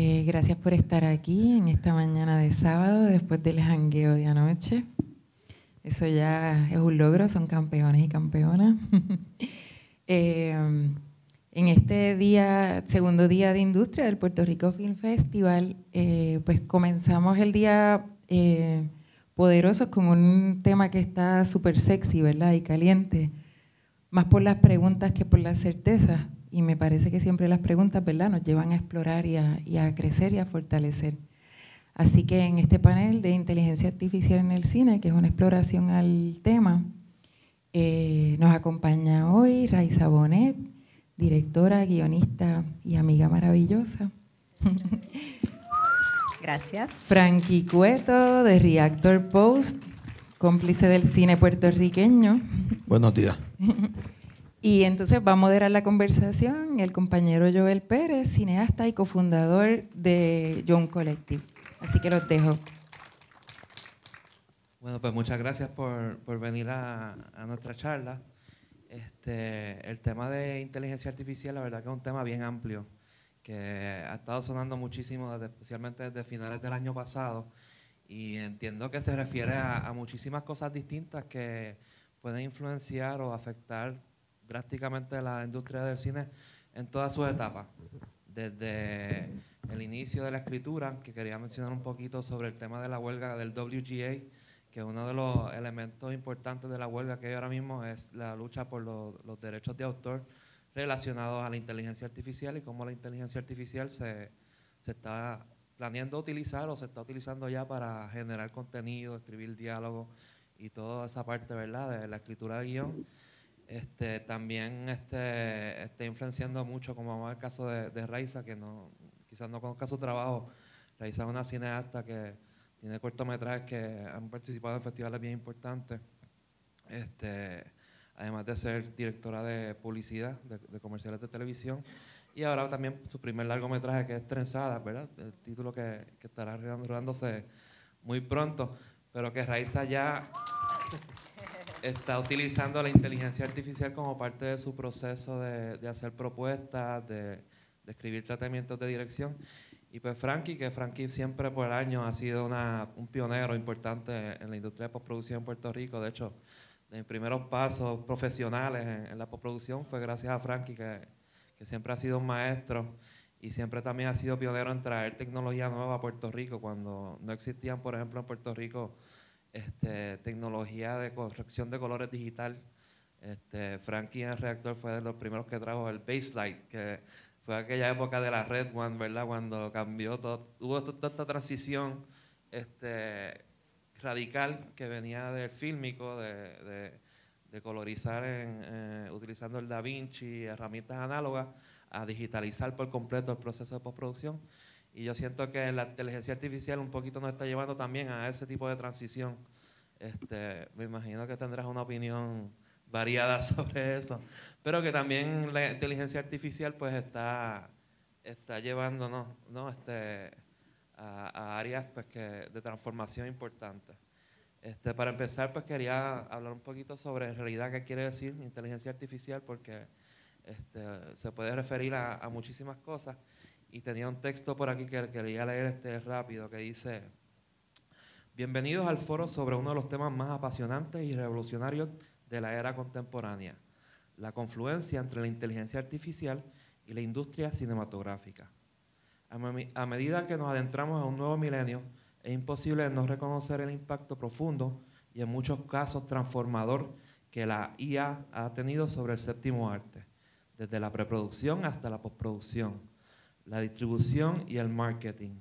Eh, gracias por estar aquí en esta mañana de sábado después del jangueo de anoche. Eso ya es un logro, son campeones y campeonas. Em, en este día, segundo día de industria del Puerto Rico Film Festival, eh, pues comenzamos el día eh, poderosos con un tema que está súper sexy, ¿verdad? Y caliente, más por las preguntas que por las certezas. Y me parece que siempre las preguntas, ¿verdad?, nos llevan a explorar y a, crecer y a fortalecer. Así que en este panel de inteligencia artificial en el cine, que es una exploración al tema, eh, nos acompaña hoy Raiza Bonet, directora, guionista y amiga maravillosa. Gracias. Frankie Cueto, de Reactor Post, cómplice del cine puertorriqueño. Buenos días. Y entonces va a moderar la conversación el compañero Joel Pérez, cineasta y cofundador de Young Collective. Así que los dejo. Bueno, pues muchas gracias por, venir a, nuestra charla. Este, el tema de inteligencia artificial, la verdad que es un tema bien amplio, que ha estado sonando muchísimo, especialmente desde finales del año pasado, y entiendo que se refiere a, a muchísimas cosas distintas que pueden influenciar o afectar prácticamente la industria del cine en todas sus etapas, desde el inicio de la escritura, que quería mencionar un poquito sobre el tema de la huelga del WGA, que uno de los elementos importantes de la huelga que hay ahora mismo es la lucha por los, derechos de autor relacionados a la inteligencia artificial y cómo la inteligencia artificial se, está planeando utilizar o se está utilizando ya para generar contenido, escribir diálogo y toda esa parte ¿verdad? de la escritura de guión. Este, también este, está influenciando mucho, como va el caso de, de Raiza, que no, quizás no conozca su trabajo. Raiza es una cineasta que tiene cortometrajes que han participado en festivales bien importantes. Este, además de ser directora de publicidad, de, comerciales de televisión, y ahora también su primer largometraje que es Trenzada, ¿verdad? El título que, que estará rodándose muy pronto, pero que Raiza ya está utilizando la inteligencia artificial como parte de su proceso de, hacer propuestas, de, escribir tratamientos de dirección. Y pues Frankie, que Frankie siempre por año ha sido un pionero importante en la industria de postproducción en Puerto Rico. De hecho, de mis primeros pasos profesionales en, la postproducción fue gracias a Frankie, que siempre ha sido un maestro y siempre también ha sido pionero en traer tecnología nueva a Puerto Rico, cuando no existían, por ejemplo, en Puerto Rico este, tecnología de corrección de colores digital. Este, Frankie en el reactor fue de los primeros que trajo el Baselight, que fue aquella época de la Red One, ¿verdad? Cuando cambió todo, hubo toda esta transición este, radical que venía del fílmico, de, colorizar eh, utilizando el Da Vinci, y herramientas análogas, a digitalizar por completo el proceso de postproducción. Y yo siento que la inteligencia artificial un poquito nos está llevando también a ese tipo de transición. Este, me imagino que tendrás una opinión variada sobre eso, pero que también la inteligencia artificial pues está, está llevándonos ¿no? este, a, a áreas pues, que, de transformación importantes. Este, para empezar, pues quería hablar un poquito sobre en realidad qué quiere decir inteligencia artificial, porque este, se puede referir a muchísimas cosas. Y tenía un texto por aquí que quería leer este rápido que dice, bienvenidos al foro sobre uno de los temas más apasionantes y revolucionarios de la era contemporánea, la confluencia entre la inteligencia artificial y la industria cinematográfica. A, medida que nos adentramos en un nuevo milenio, es imposible no reconocer el impacto profundo y en muchos casos transformador que la IA ha tenido sobre el séptimo arte, desde la preproducción hasta la postproducción la distribución y el marketing.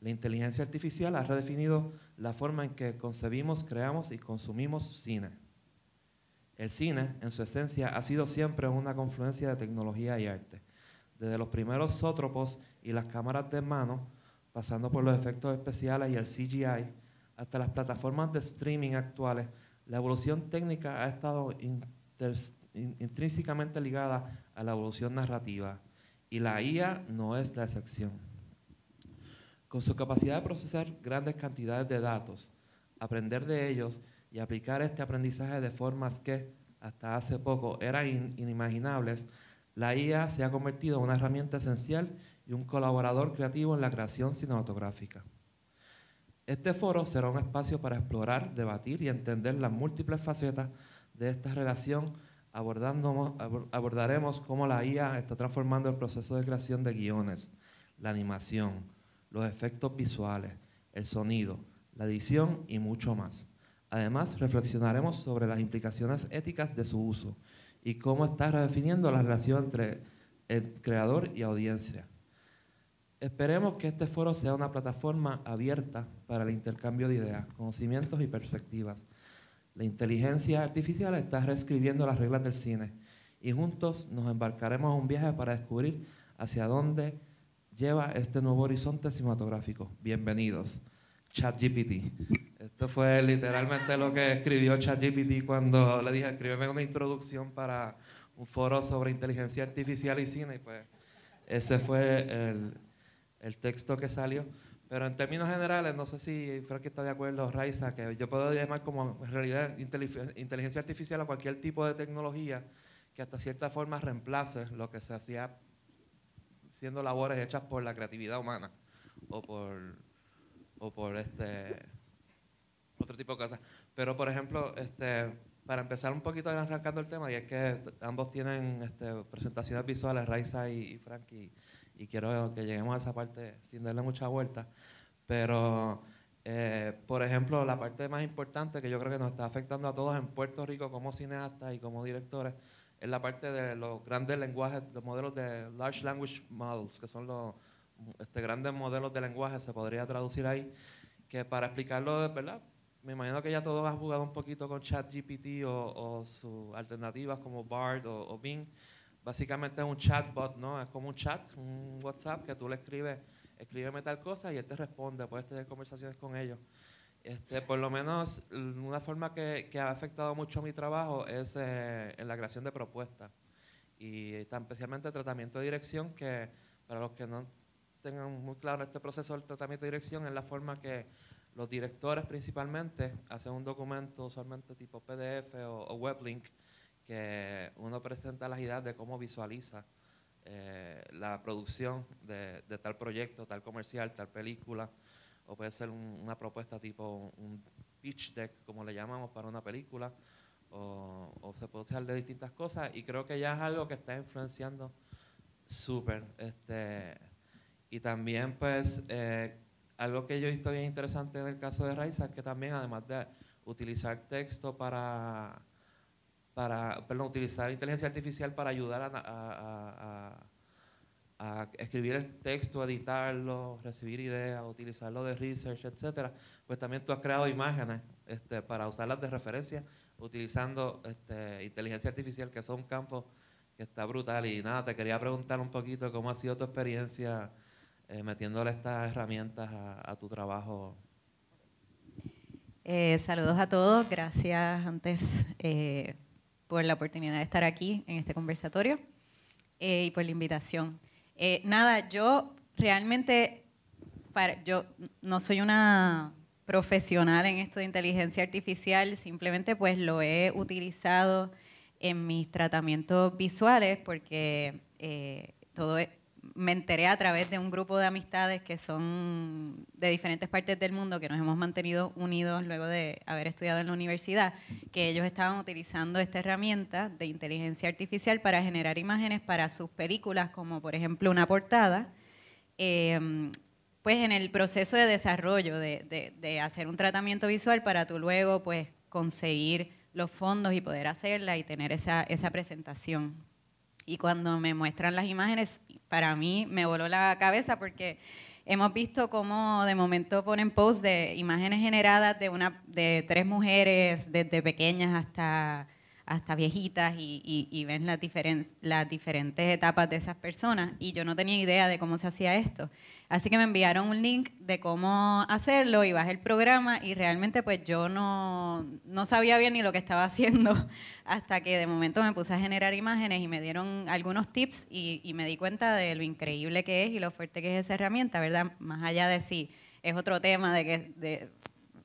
La inteligencia artificial ha redefinido la forma en que concebimos, creamos y consumimos cine. El cine, en su esencia, ha sido siempre una confluencia de tecnología y arte. Desde los primeros sótropos y las cámaras de mano, pasando por los efectos especiales y el CGI, hasta las plataformas de streaming actuales, la evolución técnica ha estado intrínsecamente ligada a la evolución narrativa y la IA no es la excepción. Con su capacidad de procesar grandes cantidades de datos, aprender de ellos y aplicar este aprendizaje de formas que hasta hace poco eran inimaginables, la IA se ha convertido en una herramienta esencial y un colaborador creativo en la creación cinematográfica. Este foro será un espacio para explorar, debatir y entender las múltiples facetas de esta relación abordaremos cómo la IA está transformando el proceso de creación de guiones, la animación, los efectos visuales, el sonido, la edición y mucho más. Además, reflexionaremos sobre las implicaciones éticas de su uso y cómo está redefiniendo la relación entre el creador y audiencia. Esperemos que este foro sea una plataforma abierta para el intercambio de ideas, conocimientos y perspectivas, la inteligencia artificial está reescribiendo las reglas del cine y juntos nos embarcaremos en un viaje para descubrir hacia dónde lleva este nuevo horizonte cinematográfico. Bienvenidos. ChatGPT. Esto fue literalmente lo que escribió ChatGPT cuando le dije, escríbeme una introducción para un foro sobre inteligencia artificial y cine. Y pues ese fue el texto que salió. Pero en términos generales, no sé si Frankie está de acuerdo, Raiza, que yo puedo llamar como en realidad inteligencia artificial a cualquier tipo de tecnología que hasta cierta forma reemplace lo que se hacía siendo labores hechas por la creatividad humana o por, o por este otro tipo de cosas. Pero por ejemplo, este, para empezar un poquito arrancando el tema, y es que ambos tienen este, presentaciones visuales, Raiza y, y Frankie y quiero que lleguemos a esa parte sin darle mucha vuelta. Pero, eh, por ejemplo, la parte más importante que yo creo que nos está afectando a todos en Puerto Rico como cineastas y como directores es la parte de los grandes lenguajes, los modelos de Large Language Models, que son los este, grandes modelos de lenguaje, se podría traducir ahí, que para explicarlo, ¿verdad? Me imagino que ya todos han jugado un poquito con ChatGPT o, o sus alternativas como BARD o, o Bing básicamente es un chatbot, ¿no? Es como un chat, un WhatsApp que tú le escribes, escríbeme tal cosa y él te responde, puedes tener conversaciones con ellos. Este, por lo menos una forma que, que ha afectado mucho mi trabajo es eh, en la creación de propuestas y eh, especialmente el tratamiento de dirección que para los que no tengan muy claro este proceso del tratamiento de dirección es la forma que los directores principalmente hacen un documento usualmente tipo PDF o, o weblink uno presenta las ideas de cómo visualiza eh, la producción de, tal proyecto, tal comercial, tal película, o puede ser una propuesta tipo un pitch deck, como le llamamos, para una película, o, se puede usar de distintas cosas, y creo que ya es algo que está influenciando súper. Este, y también, pues, eh, algo que yo he visto bien interesante en el caso de Raiza es que también, además de utilizar texto para para, perdón, utilizar inteligencia artificial para ayudar a, escribir el texto, editarlo, recibir ideas, utilizarlo de research, etcétera, pues también tú has creado imágenes este, para usarlas de referencia utilizando este, inteligencia artificial, que es un campo que está brutal. Y nada, te quería preguntar un poquito cómo ha sido tu experiencia eh, metiéndole estas herramientas a tu trabajo. Eh, saludos a todos, gracias antes eh, por la oportunidad de estar aquí en este conversatorio eh, y por la invitación. Eh, nada, yo realmente, para, yo no soy una profesional en esto de inteligencia artificial, simplemente pues lo he utilizado en mis tratamientos visuales porque eh, todo todo e, me enteré a través de un grupo de amistades que son de diferentes partes del mundo, que nos hemos mantenido unidos luego de haber estudiado en la universidad, que ellos estaban utilizando esta herramienta de inteligencia artificial para generar imágenes para sus películas, como por ejemplo una portada. Em, pues en el proceso de desarrollo, de, hacer un tratamiento visual para tú luego pues conseguir los fondos y poder hacerla y tener esa, esa presentación. Y cuando me muestran las imágenes, para mí me voló la cabeza porque hemos visto cómo de momento ponen posts de imágenes generadas de, una, de tres mujeres, desde pequeñas hasta, hasta viejitas, y, ven las, las diferentes etapas de esas personas. Y yo no tenía idea de cómo se hacía esto. Así que me enviaron un link de cómo hacerlo y bajé el programa y realmente pues yo no, sabía bien ni lo que estaba haciendo hasta que de momento me puse a generar imágenes y me dieron algunos tips y, me di cuenta de lo increíble que es y lo fuerte que es esa herramienta, ¿verdad? Más allá de si es otro tema de que, de,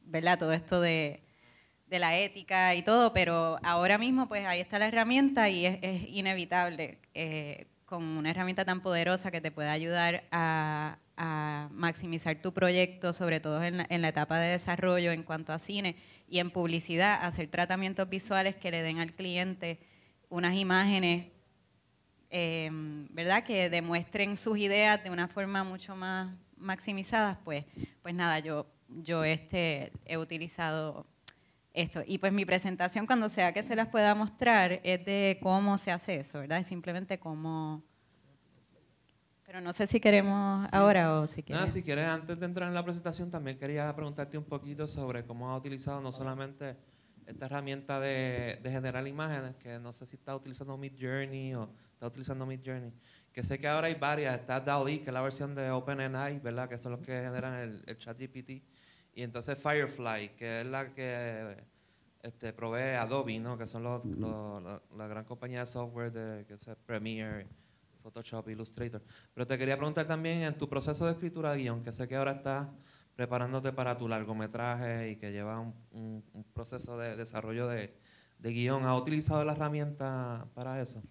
¿verdad? Todo esto de, la ética y todo, pero ahora mismo pues ahí está la herramienta y es, inevitable eh, con una herramienta tan poderosa que te puede ayudar a, maximizar tu proyecto, sobre todo en la, etapa de desarrollo en cuanto a cine y en publicidad, hacer tratamientos visuales que le den al cliente unas imágenes, em, ¿verdad? Que demuestren sus ideas de una forma mucho más maximizada, pues, pues nada, yo, yo este, he utilizado esto. Y pues mi presentación, cuando sea que se las pueda mostrar, es de cómo se hace eso, ¿verdad? Es simplemente cómo... Pero no sé si queremos ahora o si quieres. Nada, si quieres, antes de entrar en la presentación, también quería preguntarte un poquito sobre cómo has utilizado no solamente esta herramienta de, generar imágenes, que no sé si estás utilizando Mid Journey o estás utilizando Mid Journey, que sé que ahora hay varias, está DALI, que es la versión de OpenAI, ¿verdad? Que son los que generan el, el chat GPT y entonces Firefly, que es la que este, provee Adobe, ¿no? que son la, gran compañía de software de, que es Premiere, Photoshop, Illustrator. Pero te quería preguntar también en tu proceso de escritura de guión, que sé que ahora estás preparándote para tu largometraje y que lleva un, proceso de desarrollo de, guión. ¿Has utilizado la herramienta para eso?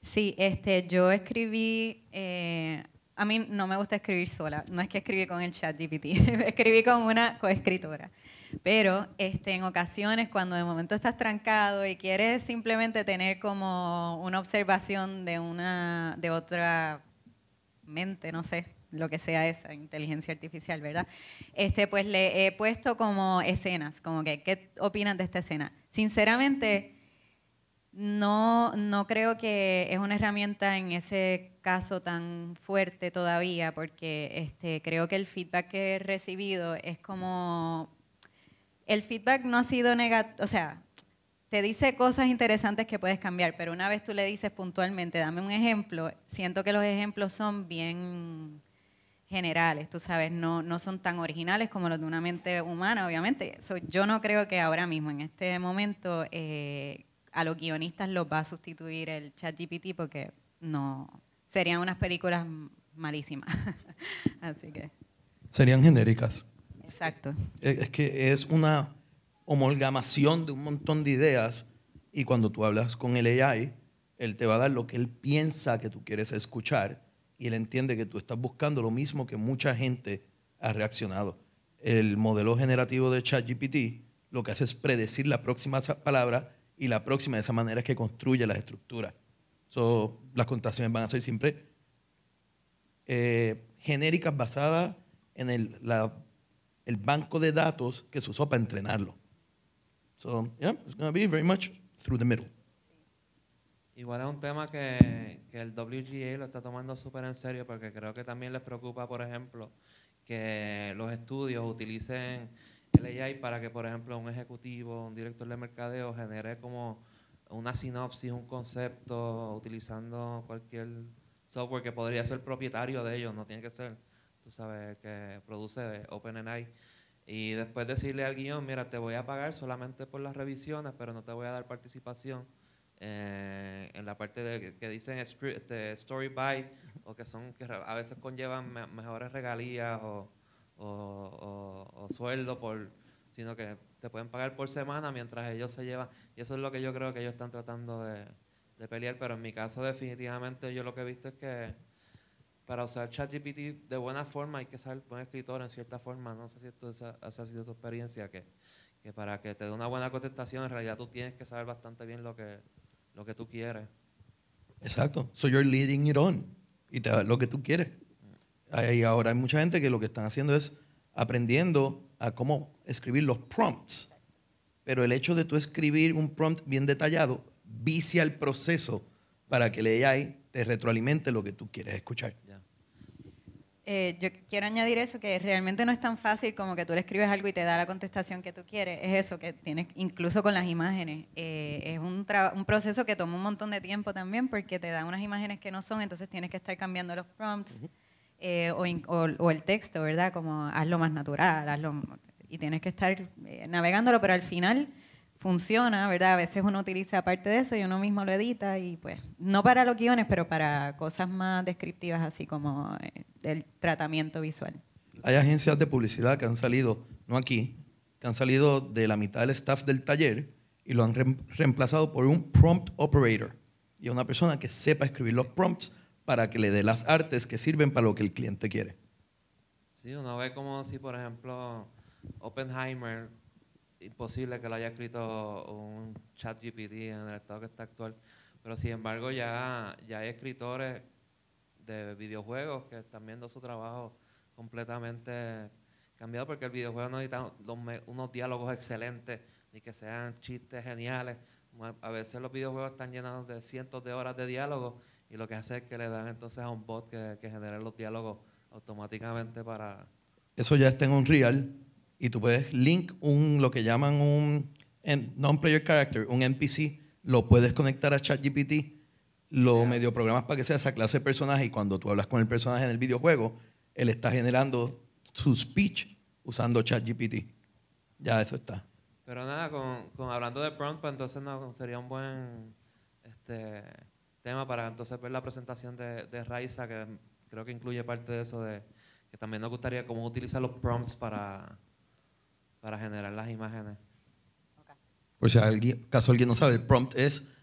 Sí, este, yo escribí eh, a mí no me gusta escribir sola, no es que escribí con el chat GPT, escribí con una coescritora. Pero este, en ocasiones cuando de momento estás trancado y quieres simplemente tener como una observación de, una, de otra mente, no sé, lo que sea esa inteligencia artificial, ¿verdad? Este, pues le he puesto como escenas, como que, ¿qué opinas de esta escena? Sinceramente, no, no creo que es una herramienta en ese caso tan fuerte todavía porque este, creo que el feedback que he recibido es como, el feedback no ha sido negativo, o sea, te dice cosas interesantes que puedes cambiar, pero una vez tú le dices puntualmente, dame un ejemplo, siento que los ejemplos son bien generales, tú sabes, no, no son tan originales como los de una mente humana, obviamente. yo no creo que ahora mismo, en este momento, eh, a los guionistas los va a sustituir el chat GPT porque no, serían unas películas malísimas. Así que. Serían genéricas. Exacto. E, es que es una homolgamación de un montón de ideas y cuando tú hablas con el AI, él te va a dar lo que él piensa que tú quieres escuchar y él entiende que tú estás buscando lo mismo que mucha gente ha reaccionado. El modelo generativo de ChatGPT lo que hace es predecir la próxima palabra y la próxima de esa manera es que construye las estructuras. So, las contaciones van a ser siempre eh, genéricas basadas en el, la, el, banco de datos que se usó para entrenarlo. So, it's going to be very much through the middle. Igual es un tema que, que el WGA lo está tomando súper en serio porque creo que también les preocupa, por ejemplo, que los estudios utilicen el AI para que, por ejemplo, un ejecutivo, un director de mercadeo genere como una sinopsis, un concepto, utilizando cualquier software que podría ser propietario de ellos, no tiene que ser, tú sabes, que produce OpenAI. Y después decirle al guión, mira, te voy a pagar solamente por las revisiones, pero no te voy a dar participación eh, en la parte de, que dicen script, este, story by, o que son que a veces conllevan mejores regalías o sueldo por sino que te pueden pagar por semana mientras ellos se llevan. Y eso es lo que yo creo que ellos están tratando de, de pelear, pero en mi caso definitivamente yo lo que he visto es que para usar ChatGPT de buena forma hay que ser buen escritor en cierta forma. No sé si esto esa, ha sido tu experiencia, que, que para que te dé una buena contestación en realidad tú tienes que saber bastante bien lo que, lo que tú quieres. Exacto. So you're leading it on. Y te da lo que tú quieres. Y mm. ahora hay mucha gente que lo que están haciendo es aprendiendo a cómo escribir los prompts. Pero el hecho de tú escribir un prompt bien detallado vicia el proceso para que el AI te retroalimente lo que tú quieres escuchar. Eh, yo quiero añadir eso, que realmente no es tan fácil como que tú le escribes algo y te da la contestación que tú quieres. Es eso que tienes, incluso con las imágenes. Eh, es un, proceso que toma un montón de tiempo también porque te da unas imágenes que no son, entonces tienes que estar cambiando los prompts. Eh, o, el texto, ¿verdad? Como hazlo más natural, hazlo, y tienes que estar eh, navegándolo, pero al final funciona, ¿verdad? A veces uno utiliza aparte de eso y uno mismo lo edita y pues, no para los guiones, pero para cosas más descriptivas, así como eh, el tratamiento visual. Hay agencias de publicidad que han salido, no aquí, que han salido de la mitad del staff del taller y lo han reemplazado por un prompt operator. Y una persona que sepa escribir los prompts para que le dé las artes que sirven para lo que el cliente quiere. Sí, uno ve como si, por ejemplo, Oppenheimer, imposible que lo haya escrito un chat GPT en el estado que está actual, pero sin embargo ya, ya hay escritores de videojuegos que están viendo su trabajo completamente cambiado porque el videojuego no necesita unos diálogos excelentes ni que sean chistes geniales. A veces los videojuegos están llenados de cientos de horas de diálogo y lo que hace es que le dan entonces a un bot que, que genera los diálogos automáticamente para... Eso ya está en Unreal y tú puedes link un, lo que llaman un non-player character, un NPC, lo puedes conectar a ChatGPT, lo medio programas para que sea esa clase de personaje y cuando tú hablas con el personaje en el videojuego, él está generando su speech usando ChatGPT. Ya eso está. Pero nada, con, hablando de prompt, pues entonces no, sería un buen... Este, tema para entonces ver la presentación de, de Raiza, que creo que incluye parte de eso de que también nos gustaría cómo utilizar los prompts para, para generar las imágenes. Por si alguien, caso alguien no sabe, el prompt es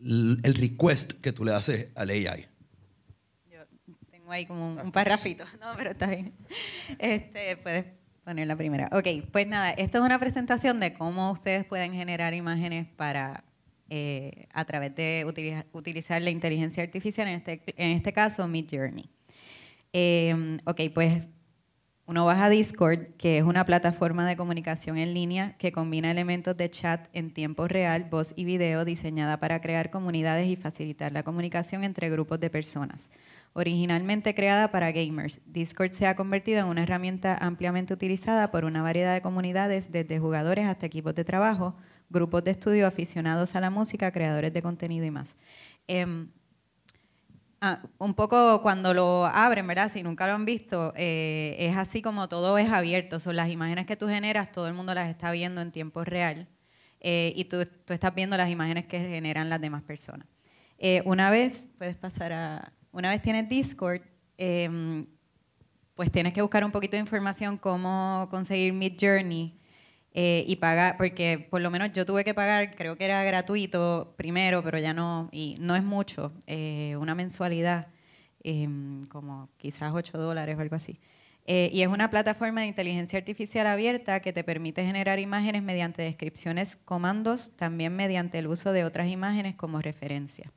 el request que tú le haces al AI. Yo tengo ahí como un, ah. parrafito, no, pero está bien. Este, puedes poner la primera. Ok, pues nada, esto es una presentación de cómo ustedes pueden generar imágenes para eh, a través de utilizar la inteligencia artificial, en este, este caso Mid Journey. Eh, em, ok, pues uno baja Discord, que es una plataforma de comunicación en línea que combina elementos de chat en tiempo real, voz y video diseñada para crear comunidades y facilitar la comunicación entre grupos de personas. Originalmente creada para gamers, Discord se ha convertido en una herramienta ampliamente utilizada por una variedad de comunidades, desde jugadores hasta equipos de trabajo, grupos de estudio, aficionados a la música, creadores de contenido y más. Em, ah, un poco cuando lo abren, ¿verdad? Si nunca lo han visto, eh, es así como todo es abierto. Son las imágenes que tú generas, todo el mundo las está viendo en tiempo real eh, y tú, tú, estás viendo las imágenes que generan las demás personas. Eh, una vez, puedes pasar a, una vez tienes Discord, em, pues tienes que buscar un poquito de información cómo conseguir Mid Journey eh, y pagar, porque por lo menos yo tuve que pagar, creo que era gratuito primero, pero ya no, y no es mucho, eh, una mensualidad, em, como quizás 8 dólares o algo así. Eh, y es una plataforma de inteligencia artificial abierta que te permite generar imágenes mediante descripciones, comandos, también mediante el uso de otras imágenes como referencia.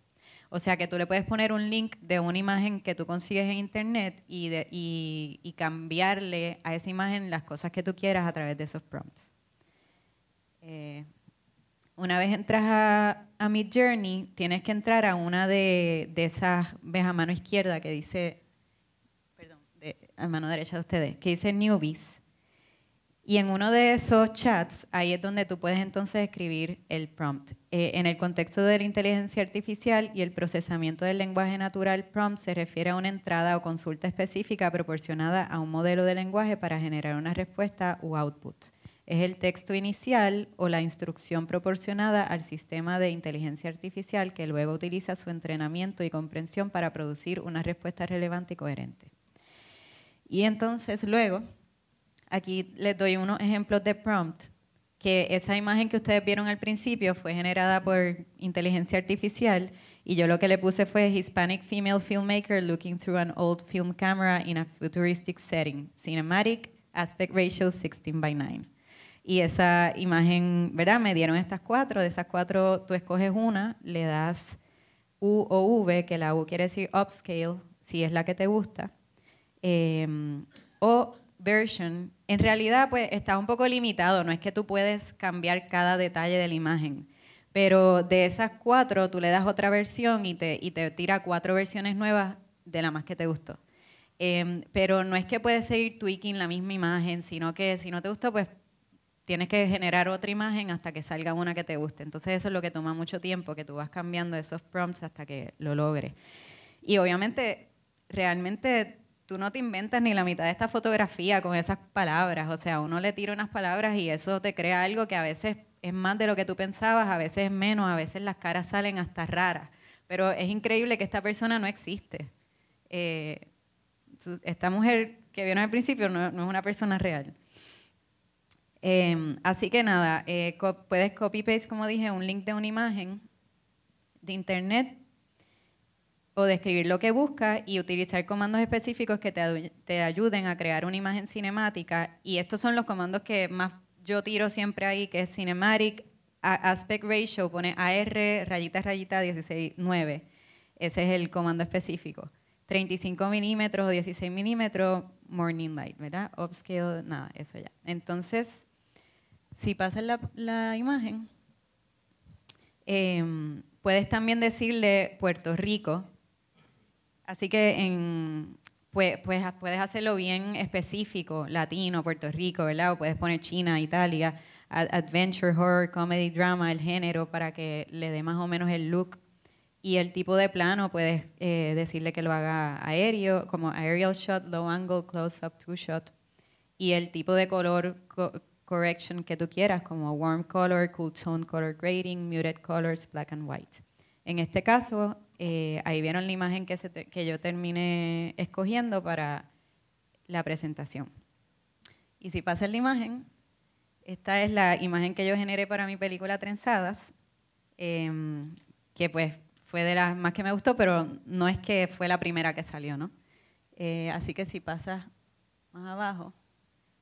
O sea que tú le puedes poner un link de una imagen que tú consigues en internet y, y cambiarle a esa imagen las cosas que tú quieras a través de esos prompts. Eh, una vez entras a, a Journey, tienes que entrar a una de, esas, ves a mano izquierda que dice, perdón, a mano derecha de ustedes, que dice newbies. Y en uno de esos chats, ahí es donde tú puedes entonces escribir el prompt. Eh, en el contexto de la inteligencia artificial y el procesamiento del lenguaje natural, prompt se refiere a una entrada o consulta específica proporcionada a un modelo de lenguaje para generar una respuesta u output es el texto inicial o la instrucción proporcionada al sistema de inteligencia artificial que luego utiliza su entrenamiento y comprensión para producir una respuesta relevante y coherente. Y entonces luego, aquí les doy unos ejemplos de prompt, que esa imagen que ustedes vieron al principio fue generada por inteligencia artificial y yo lo que le puse fue Hispanic female filmmaker looking through an old film camera in a futuristic setting, cinematic, aspect ratio 16 by 9. Y esa imagen, ¿verdad? Me dieron estas cuatro. De esas cuatro, tú escoges una, le das U o V, que la U quiere decir upscale, si es la que te gusta. Em, o version. En realidad, pues está un poco limitado. No es que tú puedes cambiar cada detalle de la imagen. Pero de esas cuatro, tú le das otra versión y te, y te tira cuatro versiones nuevas de la más que te gustó. Em, pero no es que puedes seguir tweaking la misma imagen, sino que si no te gusta, pues tienes que generar otra imagen hasta que salga una que te guste. Entonces eso es lo que toma mucho tiempo, que tú vas cambiando esos prompts hasta que lo logres. Y obviamente, realmente tú no te inventas ni la mitad de esta fotografía con esas palabras. O sea, uno le tira unas palabras y eso te crea algo que a veces es más de lo que tú pensabas, a veces es menos, a veces las caras salen hasta raras. Pero es increíble que esta persona no existe. Eh, esta mujer que vieron al principio no es una persona real. Eh, así que nada, eh, puedes copy-paste, como dije, un link de una imagen de internet o describir lo que buscas y utilizar comandos específicos que te, te, ayuden a crear una imagen cinemática. Y estos son los comandos que más yo tiro siempre ahí, que es Cinematic Aspect Ratio, pone AR rayita rayita 9. Ese es el comando específico. 35 milímetros o 16 milímetros, morning light, ¿verdad? Upscale, nada, eso ya. Entonces, si pasas la, imagen, em, puedes también decirle Puerto Rico. Así que pues, puedes hacerlo bien específico, latino, Puerto Rico, ¿verdad? O puedes poner China, Italia, adventure, horror, comedy, drama, el género, para que le dé más o menos el look. Y el tipo de plano, puedes eh, decirle que lo haga aéreo, como aerial shot, low angle, close up, two shot. Y el tipo de color, correction que tú quieras, como warm color, cool tone color grading, muted colors, black and white. En este caso, eh, ahí vieron la imagen que, yo terminé escogiendo para la presentación. Y si pasas la imagen, esta es la imagen que yo generé para mi película Trenzadas, em, que pues fue de las más que me gustó, pero no es que fue la primera que salió, ¿no? Eh, así que si pasas más abajo,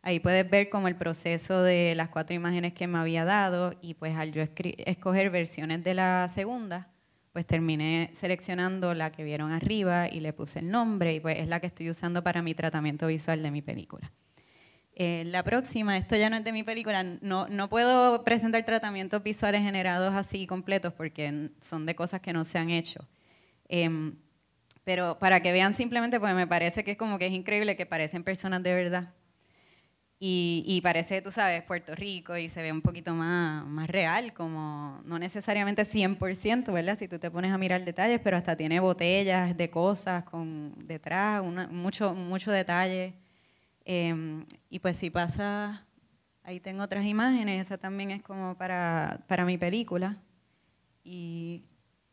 Ahí puedes ver como el proceso de las cuatro imágenes que me había dado y pues al yo escoger versiones de la segunda, pues terminé seleccionando la que vieron arriba y le puse el nombre y pues es la que estoy usando para mi tratamiento visual de mi película. Eh, la próxima, esto ya no es de mi película, no, no puedo presentar tratamientos visuales generados así completos porque son de cosas que no se han hecho. Em, pero para que vean simplemente, pues me parece que es como que es increíble que parecen personas de verdad. Y, parece, tú sabes, Puerto Rico y se ve un poquito más, más real, como no necesariamente 100%, ¿verdad? Si tú te pones a mirar detalles, pero hasta tiene botellas de cosas con detrás, una, mucho, mucho detalle. Em, y pues si pasa, ahí tengo otras imágenes, esa también es como para, para mi película. Y,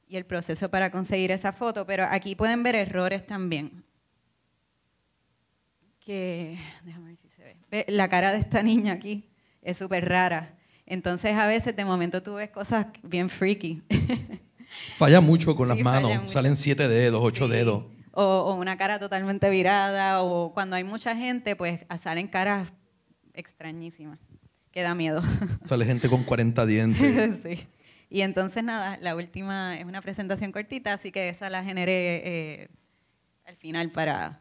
y el proceso para conseguir esa foto, pero aquí pueden ver errores también. Que, déjame ver eh, la cara de esta niña aquí es súper rara. Entonces a veces de momento tú ves cosas bien freaky. Falla mucho con las manos, salen siete dedos, ocho dedos. O, una cara totalmente virada, o cuando hay mucha gente, pues salen caras extrañísimas, que da miedo. Sale gente con 40 dientes. Y entonces nada, la última es una presentación cortita, así que esa la generé eh, al final para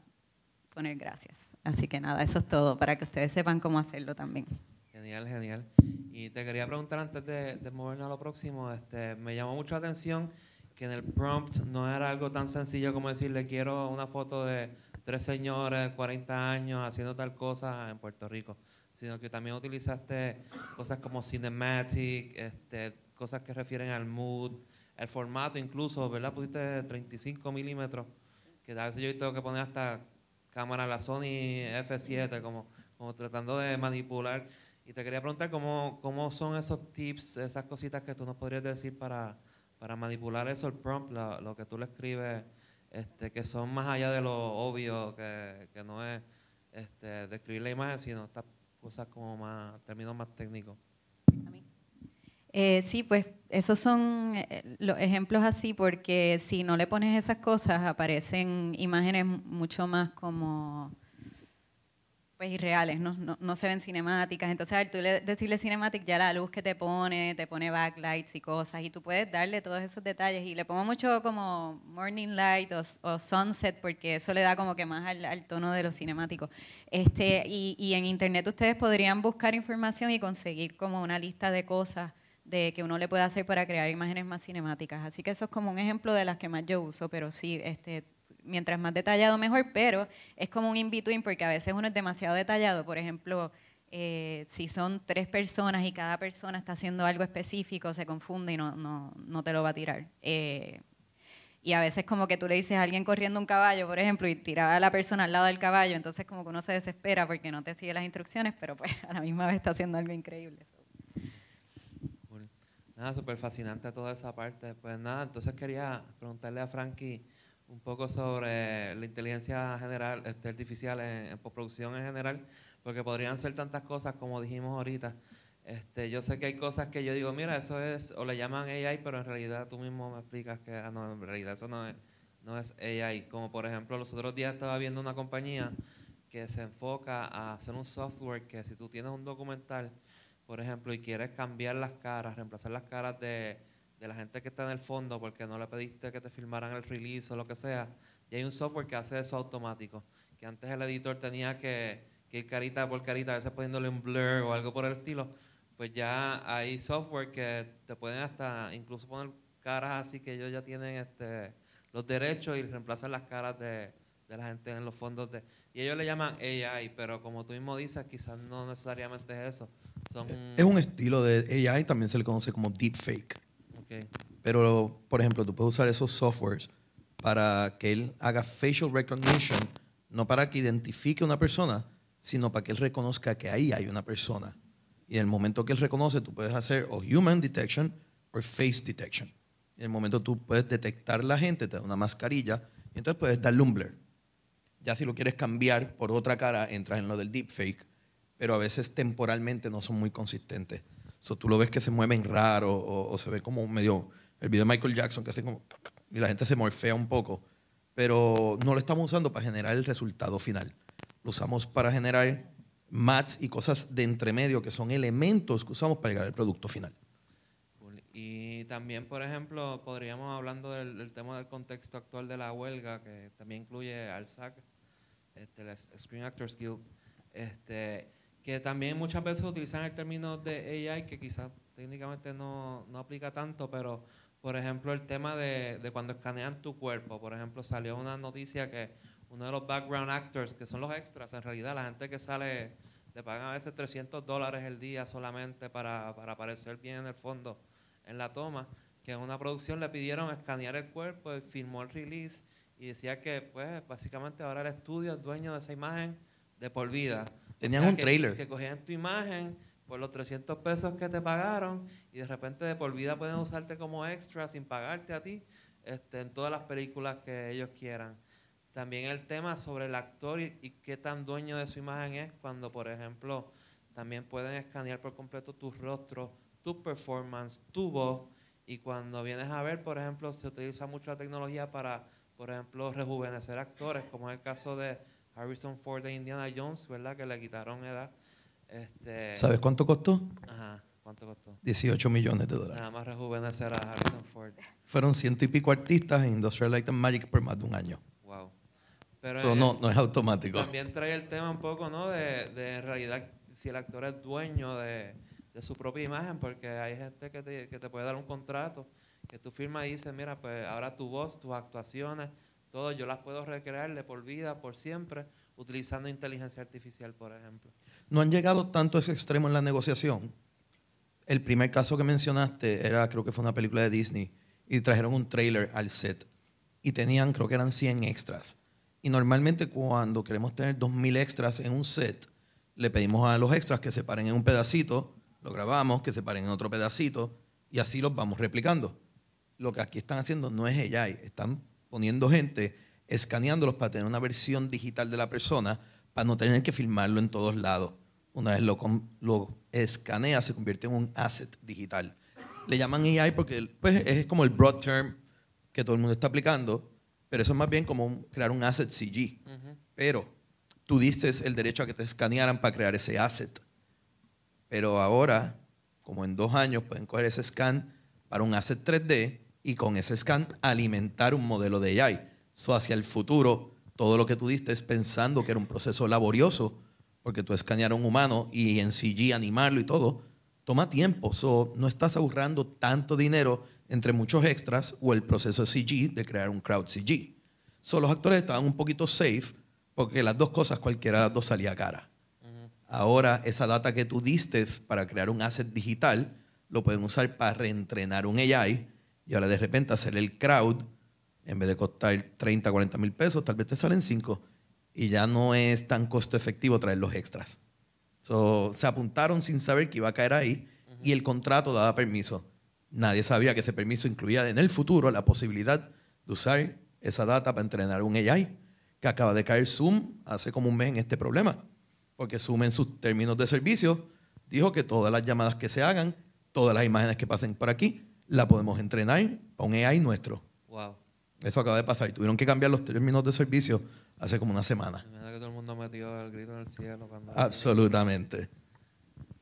poner gracias. Así que nada, eso es todo, para que ustedes sepan cómo hacerlo también. Genial, genial. Y te quería preguntar antes de, de movernos a lo próximo, este, me llamó mucho la atención que en el prompt no era algo tan sencillo como decirle quiero una foto de tres señores, 40 años, haciendo tal cosa en Puerto Rico, sino que también utilizaste cosas como cinematic, este, cosas que refieren al mood, el formato incluso, ¿verdad? Pusiste 35 milímetros, que a veces yo tengo que poner hasta cámara, la Sony F7, como, tratando de manipular. Y te quería preguntar cómo, son esos tips, esas cositas que tú nos podrías decir para, manipular eso, el prompt, lo que tú le escribes, este, que son más allá de lo obvio, que, que no es este, describir la imagen, sino estas cosas como más, términos más técnicos. Eh, sí, pues esos son eh, los ejemplos así porque si no le pones esas cosas aparecen imágenes mucho más como pues irreales, no, no, se ven cinemáticas. Entonces tú le, decirle cinematic ya la luz que te pone, te pone backlights y cosas y tú puedes darle todos esos detalles y le pongo mucho como morning light o, sunset porque eso le da como que más al, tono de los cinemáticos. Este, y en internet ustedes podrían buscar información y conseguir como una lista de cosas de que uno le puede hacer para crear imágenes más cinemáticas. Así que eso es como un ejemplo de las que más yo uso, pero sí, este, mientras más detallado mejor, pero es como un in-between porque a veces uno es demasiado detallado. Por ejemplo, eh, si son tres personas y cada persona está haciendo algo específico, se confunde y no, no, no te lo va a tirar. Eh, y a veces como que tú le dices a alguien corriendo un caballo, por ejemplo, y tiraba a la persona al lado del caballo, entonces como que uno se desespera porque no te sigue las instrucciones, pero pues a la misma vez está haciendo algo increíble. Nada, súper fascinante toda esa parte. Pues nada, entonces quería preguntarle a Frankie un poco sobre la inteligencia general, este, artificial en, postproducción en general, porque podrían ser tantas cosas como dijimos ahorita. Este, yo sé que hay cosas que yo digo, mira, eso es, o le llaman AI, pero en realidad tú mismo me explicas que, ah, no, en realidad eso no no es AI. Como por ejemplo, los otros días estaba viendo una compañía que se enfoca a hacer un software que si tú tienes un documental, por ejemplo, y quieres cambiar las caras, reemplazar las caras de, la gente que está en el fondo porque no le pediste que te filmaran el release o lo que sea, y hay un software que hace eso automático, que antes el editor tenía que, que ir carita por carita, a veces poniéndole un blur o algo por el estilo, pues ya hay software que te pueden hasta incluso poner caras así que ellos ya tienen este, los derechos y reemplazan las caras de, la gente en los fondos de... Y ellos le llaman AI, pero como tú mismo dices, quizás no necesariamente es eso. Eh, es un estilo de AI, también se le conoce como deepfake. Pero, por ejemplo, tú puedes usar esos softwares para que él haga facial recognition, no para que identifique una persona, sino para que él reconozca que ahí hay una persona. Y en el momento que él reconoce, tú puedes hacer o human detection o face detection. En el momento tú puedes detectar la gente, te da una mascarilla, y entonces puedes darle un Ya si lo quieres cambiar por otra cara, entras en lo del deepfake pero a veces temporalmente no son muy consistentes. So, tú lo ves que se mueven raro o, se ve como medio el video de Michael Jackson que hace como y la gente se morfea un poco, pero no lo estamos usando para generar el resultado final. Lo usamos para generar mats y cosas de entremedio que son elementos que usamos para llegar al producto final. Y también, por ejemplo, podríamos hablando del, tema del contexto actual de la huelga, que también incluye al SAC, este, Screen Actors Guild, este, que también muchas veces utilizan el término de AI que quizás técnicamente no, aplica tanto, pero por ejemplo el tema de, cuando escanean tu cuerpo, por ejemplo salió una noticia que uno de los background actors, que son los extras en realidad, la gente que sale, le pagan a veces 300 dólares el día solamente para, para aparecer bien en el fondo, en la toma, que en una producción le pidieron escanear el cuerpo, y firmó el release y decía que pues básicamente ahora el estudio es dueño de esa imagen de por vida. Tenían un trailer. Que cogían tu imagen por los 300 pesos que te pagaron y de repente de por vida pueden usarte como extra sin pagarte a ti este, en todas las películas que ellos quieran. También el tema sobre el actor y, qué tan dueño de su imagen es cuando, por ejemplo, también pueden escanear por completo tu rostro, tu performance, tu voz. Y cuando vienes a ver, por ejemplo, se utiliza mucha tecnología para, por ejemplo, rejuvenecer actores, como es el caso de Harrison Ford de Indiana Jones, ¿verdad? Que le quitaron edad. Este, ¿Sabes cuánto costó? Ajá, ¿cuánto costó? 18 millones de dólares. Nada más rejuvenecer a Harrison Ford. Fueron ciento y pico artistas en Industrial Light and Magic por más de un año. Wow. Pero no, no es automático. También trae el tema un poco, ¿no? De, de en realidad si el actor es dueño de, de, su propia imagen, porque hay gente que te, que te puede dar un contrato, que tú firmas y dices, mira, pues ahora tu voz, tus actuaciones, todo yo las puedo recrear de por vida, por siempre, utilizando inteligencia artificial, por ejemplo. ¿No han llegado tanto a ese extremo en la negociación? El primer caso que mencionaste era, creo que fue una película de Disney, y trajeron un trailer al set y tenían, creo que eran 100 extras. Y normalmente cuando queremos tener 2.000 extras en un set, le pedimos a los extras que se paren en un pedacito, lo grabamos, que se paren en otro pedacito, y así los vamos replicando. Lo que aquí están haciendo no es AI, están poniendo gente, escaneándolos para tener una versión digital de la persona, para no tener que filmarlo en todos lados. Una vez lo, lo escanea, se convierte en un asset digital. Le llaman AI porque pues, es como el broad term que todo el mundo está aplicando, pero eso es más bien como crear un asset CG. Pero tú diste el derecho a que te escanearan para crear ese asset. Pero ahora, como en dos años, pueden coger ese scan para un asset 3D y con ese scan alimentar un modelo de AI. So, hacia el futuro, todo lo que tú diste es pensando que era un proceso laborioso, porque tú escanear a un humano y en CG animarlo y todo, toma tiempo. So, no estás ahorrando tanto dinero entre muchos extras o el proceso CG de crear un crowd CG. So, los actores estaban un poquito safe porque las dos cosas, cualquiera de dos salía cara. Ahora, esa data que tú diste para crear un asset digital, lo pueden usar para reentrenar un AI y ahora de repente hacer el crowd, en vez de costar 30, 40 mil pesos, tal vez te salen 5 y ya no es tan costo efectivo traer los extras. se apuntaron sin saber que iba a caer ahí y el contrato daba permiso. Nadie sabía que ese permiso incluía en el futuro la posibilidad de usar esa data para entrenar un AI que acaba de caer Zoom hace como un mes en este problema. Porque Zoom en sus términos de servicio dijo que todas las llamadas que se hagan, todas las imágenes que pasen por aquí, la podemos entrenar con un AI nuestro. Wow. Eso acaba de pasar. Y Tuvieron que cambiar los términos de servicio hace como una semana. que todo el mundo el grito cielo. Absolutamente.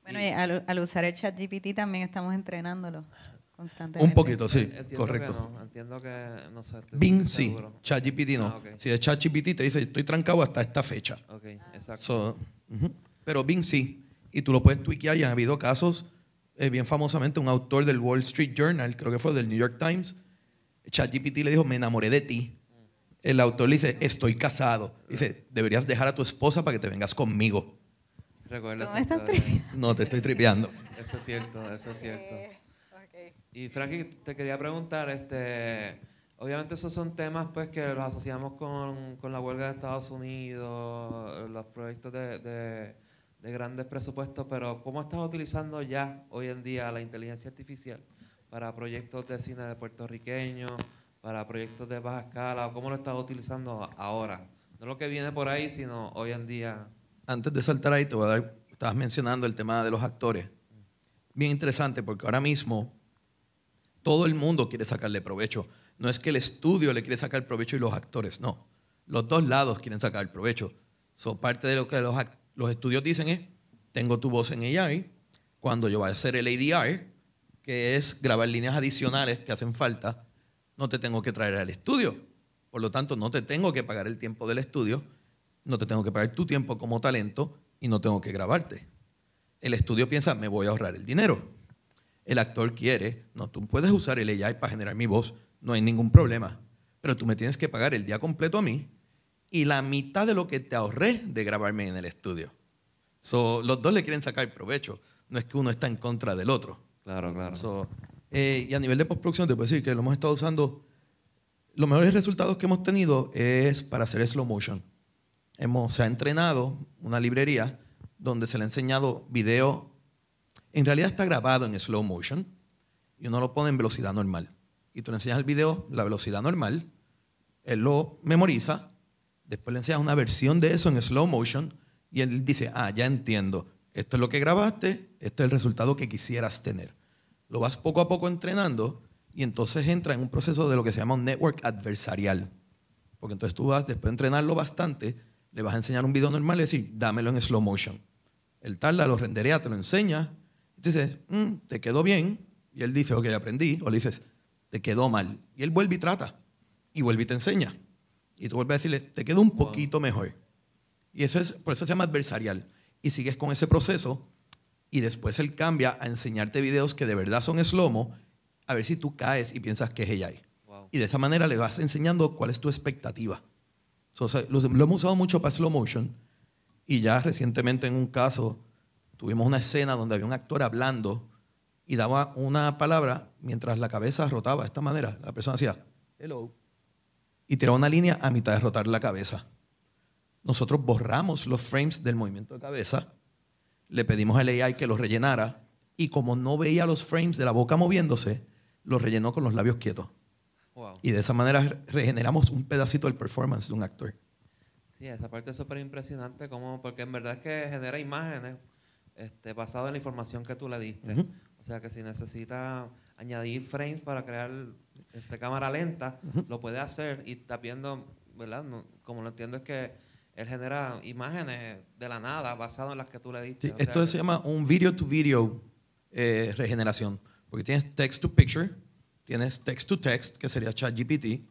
Bueno, y al, usar el chat GPT también estamos entrenándolo constantemente. Un poquito, sí, correcto. entiendo que, no Bing sí, ChatGPT no. Ah, si es chat GPT te dice, estoy trancado hasta esta fecha. Ok, exacto. Pero Bing sí, y tú lo puedes tweakear y han habido casos eh, bien famosamente un autor del Wall Street Journal, creo que fue del New York Times, ChatGPT le dijo, me enamoré de ti. El autor le dice, estoy casado. Dice, deberías dejar a tu esposa para que te vengas conmigo. ¿Recuerdas no, te estoy tripeando. Eso es cierto, eso es cierto. Y Frankie, te quería preguntar, este, obviamente esos son temas pues que los asociamos con, con la huelga de Estados Unidos, los proyectos de de grandes presupuestos, pero ¿cómo estás utilizando ya hoy en día la inteligencia artificial para proyectos de cine de puertorriqueños, para proyectos de baja escala? ¿Cómo lo estás utilizando ahora? No lo que viene por ahí, sino hoy en día. Antes de saltar ahí, te voy a dar, estabas mencionando el tema de los actores. Bien interesante, porque ahora mismo todo el mundo quiere sacarle provecho. No es que el estudio le quiere sacar provecho y los actores, no. Los dos lados quieren sacar provecho. Son parte de lo que los actores los estudios dicen es, tengo tu voz en AI, cuando yo vaya a hacer el ADR, que es grabar líneas adicionales que hacen falta, no te tengo que traer al estudio. Por lo tanto, no te tengo que pagar el tiempo del estudio, no te tengo que pagar tu tiempo como talento y no tengo que grabarte. El estudio piensa, me voy a ahorrar el dinero. El actor quiere, no, tú puedes usar el AI para generar mi voz, no hay ningún problema, pero tú me tienes que pagar el día completo a mí y la mitad de lo que te ahorré de grabarme en el estudio. So, los dos le quieren sacar provecho. No es que uno está en contra del otro. Claro, claro. Eh, y a nivel de postproducción, te puedo decir que lo hemos estado usando. Los mejores resultados que hemos tenido es para hacer slow motion. Hemos, se ha entrenado una librería donde se le ha enseñado video. En realidad está grabado en slow motion y uno lo pone en velocidad normal. Y tú le enseñas el video, la velocidad normal, él lo memoriza Después le enseñas una versión de eso en slow motion y él dice, ah, ya entiendo, esto es lo que grabaste, esto es el resultado que quisieras tener. Lo vas poco a poco entrenando y entonces entra en un proceso de lo que se llama un network adversarial. Porque entonces tú vas, después de entrenarlo bastante, le vas a enseñar un video normal y decir, dámelo en slow motion. el tal lo renderea, te lo enseña. Y dice, mm, te quedó bien. Y él dice, ok, aprendí. O le dices, te quedó mal. Y él vuelve y trata. Y vuelve y te enseña y tú vuelves a decirle, te quedó un poquito mejor. Y eso es, por eso se llama adversarial. Y sigues con ese proceso y después él cambia a enseñarte videos que de verdad son slowmo a ver si tú caes y piensas que es AI. Y de esa manera le vas enseñando cuál es tu expectativa. lo, hemos usado mucho para slow motion y ya recientemente en un caso tuvimos una escena donde había un actor hablando y daba una palabra mientras la cabeza rotaba de esta manera. La persona decía hello y tiraba una línea a mitad de rotar la cabeza. Nosotros borramos los frames del movimiento de cabeza, le pedimos al AI que los rellenara y como no veía los frames de la boca moviéndose, los rellenó con los labios quietos. Y de esa manera regeneramos un pedacito del performance de un actor. Sí, esa parte es súper impresionante, porque en verdad es que genera imágenes este, basado en la información que tú le diste. O sea que si necesita añadir frames para crear esta cámara lenta, lo puede hacer y está viendo, ¿verdad? como lo entiendo es que él genera imágenes de la nada basado en las que tú le diste. esto se llama un video to video eh, regeneración, porque tienes text to picture, tienes text to text, que sería chat GPT,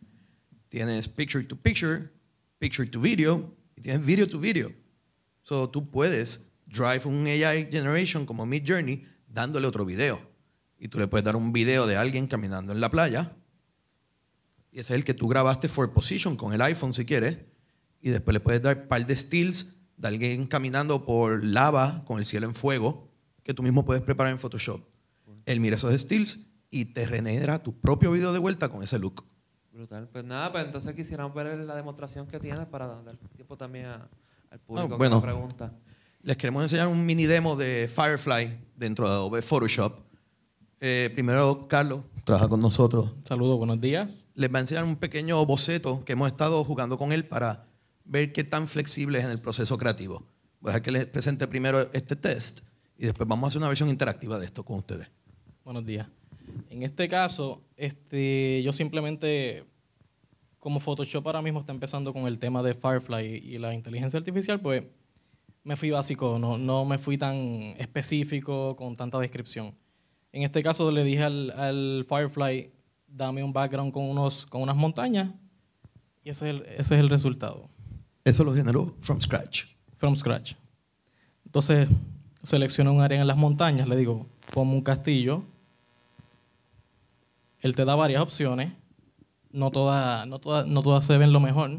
tienes picture to picture, picture to video, y tienes video to video. So tú puedes drive un AI generation como Mid Journey dándole otro video. Y tú le puedes dar un video de alguien caminando en la playa y ese es el que tú grabaste for position con el iPhone si quieres. Y después le puedes dar un par de stills de alguien caminando por lava con el cielo en fuego que tú mismo puedes preparar en Photoshop. Él mira esos stills y te regenera tu propio video de vuelta con ese look. Brutal. Pues nada, pues entonces quisiéramos ver la demostración que tienes para dar tiempo también al ah, público bueno, Les queremos enseñar un mini demo de Firefly dentro de Adobe Photoshop eh, primero, Carlos trabaja con nosotros. Saludos, buenos días. Les va a enseñar un pequeño boceto que hemos estado jugando con él para ver qué tan flexible es en el proceso creativo. Voy a dejar que les presente primero este test y después vamos a hacer una versión interactiva de esto con ustedes. Buenos días. En este caso, este, yo simplemente, como Photoshop ahora mismo está empezando con el tema de Firefly y la inteligencia artificial, pues me fui básico, no, no me fui tan específico con tanta descripción. En este caso le dije al, Firefly, dame un background con, unos, con unas montañas y ese es, el, ese es el resultado. Eso lo generó from scratch. From scratch. Entonces selecciono un área en las montañas, le digo, como un castillo. Él te da varias opciones. No todas no todas se ven lo mejor,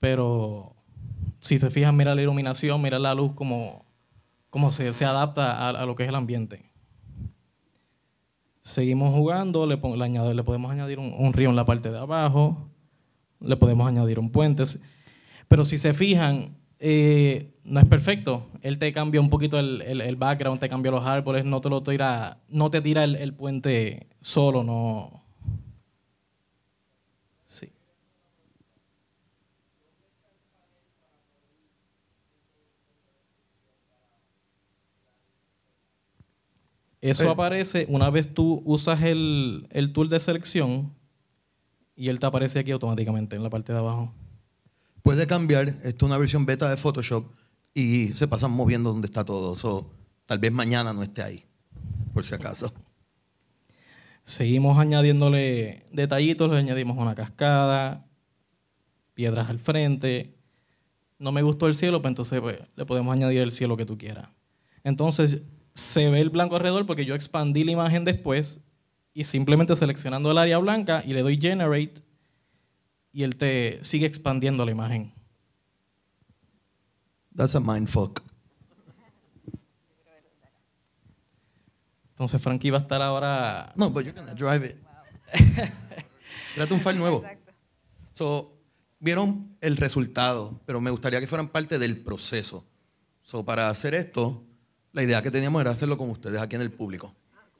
pero si se fijan, mira la iluminación, mira la luz, como, como se, adapta a lo que es el ambiente. Seguimos jugando, le, le podemos añadir un, río en la parte de abajo, le podemos añadir un puente. Pero si se fijan, eh, no es perfecto. Él te cambia un poquito el, background, te cambia los árboles, no te lo tira, no te tira el, el puente solo, no Eso aparece una vez tú usas el, tool de selección y él te aparece aquí automáticamente en la parte de abajo. Puede cambiar, esto es una versión beta de Photoshop y se pasan moviendo donde está todo. So, tal vez mañana no esté ahí, por si acaso. Seguimos añadiéndole detallitos, le añadimos una cascada, piedras al frente. No me gustó el cielo, pero pues entonces pues, le podemos añadir el cielo que tú quieras. Entonces, se ve el blanco alrededor porque yo expandí la imagen después y simplemente seleccionando el área blanca y le doy generate y él te sigue expandiendo la imagen. That's a mindfuck. Entonces Frankie va a estar ahora. No, but you're gonna drive it. Trata un file nuevo. So, vieron el resultado, pero me gustaría que fueran parte del proceso. So, para hacer esto, la idea que teníamos era hacerlo con ustedes aquí en el público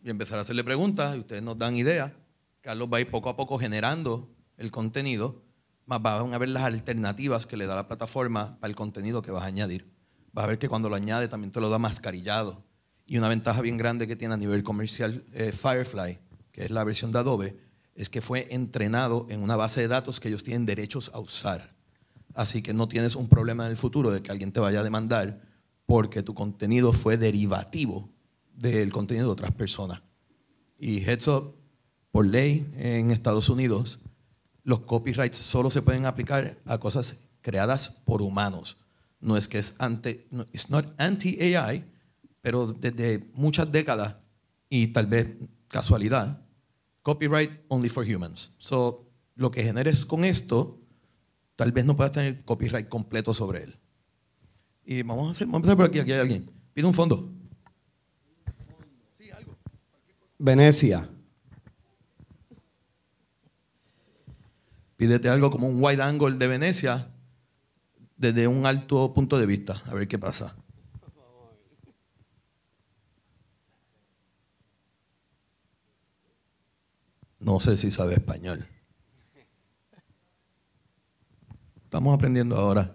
y empezar a hacerle preguntas y ustedes nos dan ideas. Carlos va a ir poco a poco generando el contenido, más van a ver las alternativas que le da la plataforma para el contenido que vas a añadir. Vas a ver que cuando lo añade también te lo da mascarillado. Y una ventaja bien grande que tiene a nivel comercial eh, Firefly, que es la versión de Adobe, es que fue entrenado en una base de datos que ellos tienen derechos a usar. Así que no tienes un problema en el futuro de que alguien te vaya a demandar porque tu contenido fue derivativo del contenido de otras personas. Y heads up, por ley en Estados Unidos, los copyrights solo se pueden aplicar a cosas creadas por humanos. No es que es anti, it's not anti-AI, pero desde muchas décadas y tal vez casualidad, copyright only for humans. So, lo que generes con esto, tal vez no puedas tener copyright completo sobre él. Y vamos a, empezar por aquí, aquí hay alguien. Pide un fondo. Venecia. Pídete algo como un wide angle de Venecia desde un alto punto de vista, a ver qué pasa. No sé si sabe español. Estamos aprendiendo ahora.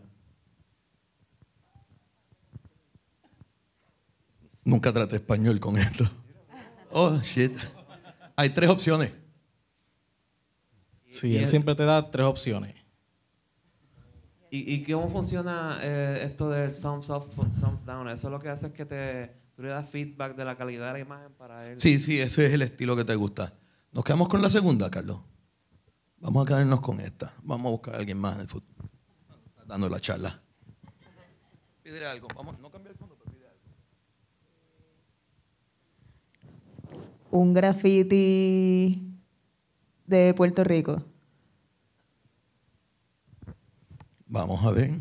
Nunca traté español con esto. Oh, shit. Hay tres opciones. Sí, él siempre te da tres opciones. ¿Y, y cómo funciona eh, esto del sound up, thumbs down? Eso lo que hace es que te, tú le das feedback de la calidad de la imagen para él. Sí, sí, ese es el estilo que te gusta. Nos quedamos con la segunda, Carlos. Vamos a quedarnos con esta. Vamos a buscar a alguien más en el futuro. dando la charla. Pídele algo. Vamos, no un graffiti de Puerto Rico? Vamos a ver.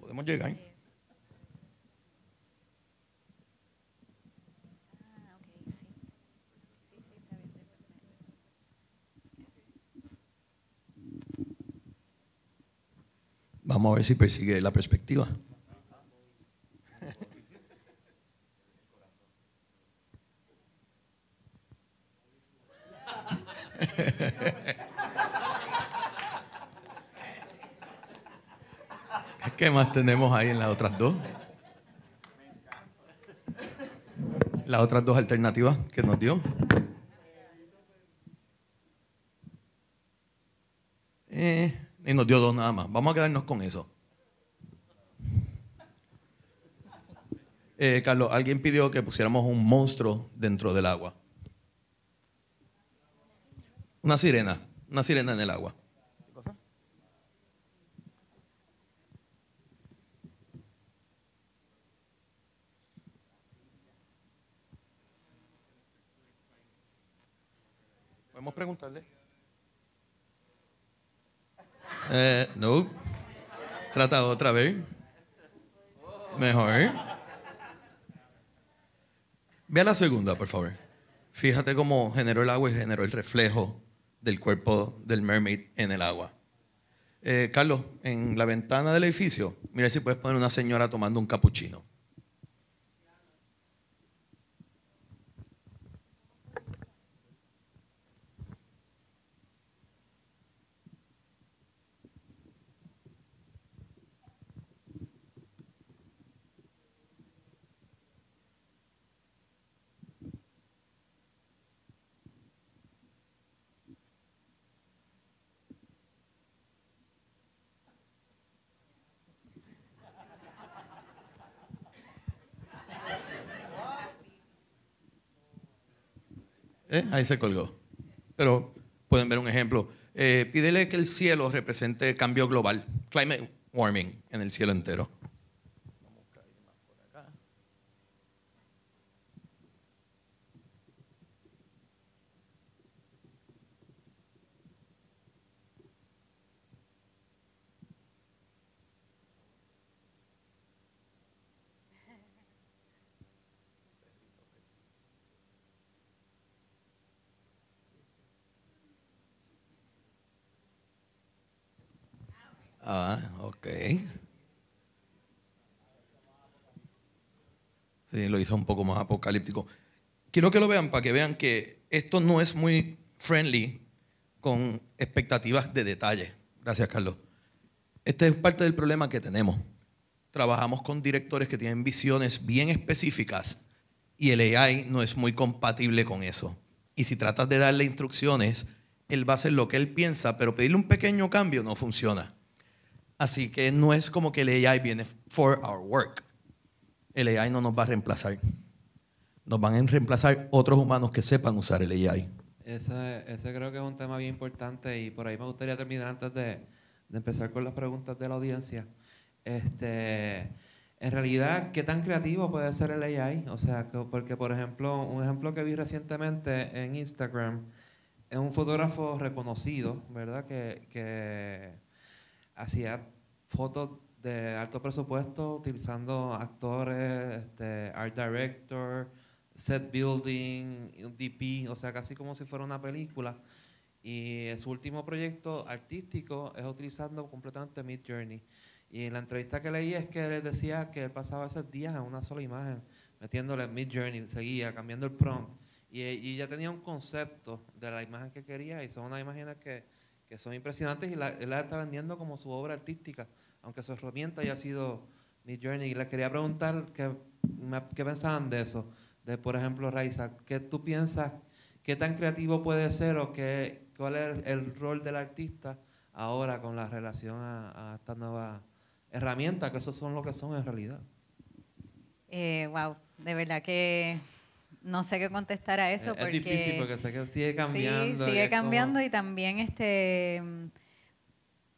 Podemos llegar. Vamos a ver si persigue la perspectiva. ¿Qué más tenemos ahí en las otras dos? Las otras dos alternativas que nos dio. Eh, y nos dio dos nada más. Vamos a quedarnos con eso. Eh, Carlos, alguien pidió que pusiéramos un monstruo dentro del agua. Una sirena, una sirena en el agua. Podemos preguntarle. Eh, no. Trata otra vez. Mejor. Ve a la segunda, por favor. Fíjate cómo generó el agua y generó el reflejo del cuerpo del mermaid en el agua. Eh, Carlos, en la ventana del edificio, mira si puedes poner una señora tomando un capuchino. ¿Eh? Ahí se colgó. Pero pueden ver un ejemplo. Eh, pídele que el cielo represente cambio global, climate warming en el cielo entero. Ah, ok. Sí, lo hizo un poco más apocalíptico. Quiero que lo vean para que vean que esto no es muy friendly con expectativas de detalle. Gracias, Carlos. Este es parte del problema que tenemos. Trabajamos con directores que tienen visiones bien específicas y el AI no es muy compatible con eso. Y si tratas de darle instrucciones, él va a hacer lo que él piensa, pero pedirle un pequeño cambio no funciona. Así que no es como que el AI viene for our work. El AI no nos va a reemplazar. Nos van a reemplazar otros humanos que sepan usar el AI. Ese, creo que es un tema bien importante y por ahí me gustaría terminar antes de, empezar con las preguntas de la audiencia. Este, en realidad, ¿qué tan creativo puede ser el AI? O sea, porque por ejemplo, un ejemplo que vi recientemente en Instagram es un fotógrafo reconocido, ¿verdad? que hacía fotos de alto presupuesto utilizando actores, este, art director, set building, DP, o sea, casi como si fuera una película. Y su último proyecto artístico es utilizando completamente Mid Journey. Y en la entrevista que leí es que él decía que él pasaba esos días en una sola imagen, metiéndole Mid Journey, seguía cambiando el prompt. Y, y ya tenía un concepto de la imagen que quería y son unas imágenes que que son impresionantes y la, él la está vendiendo como su obra artística, aunque su herramienta ya ha sido mi journey. Y les quería preguntar qué, qué pensaban de eso, de por ejemplo Raiza, ¿qué tú piensas, qué tan creativo puede ser o qué, cuál es el rol del artista ahora con la relación a, a estas nuevas herramientas, que esos son lo que son en realidad? Eh, wow, de verdad que no sé qué contestar a eso. porque, es difícil porque que sigue cambiando. Sí, sigue cambiando y también este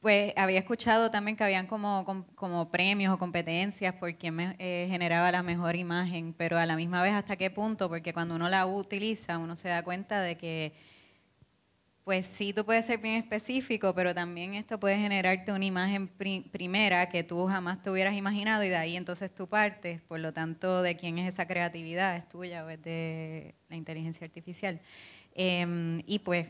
pues había escuchado también que habían como, como, premios o competencias por quien eh, generaba la mejor imagen, pero a la misma vez hasta qué punto, porque cuando uno la utiliza uno se da cuenta de que pues sí, tú puedes ser bien específico, pero también esto puede generarte una imagen primera que tú jamás te hubieras imaginado y de ahí entonces tú partes. Por lo tanto, de quién es esa creatividad, es tuya o es de la inteligencia artificial. Em, y pues,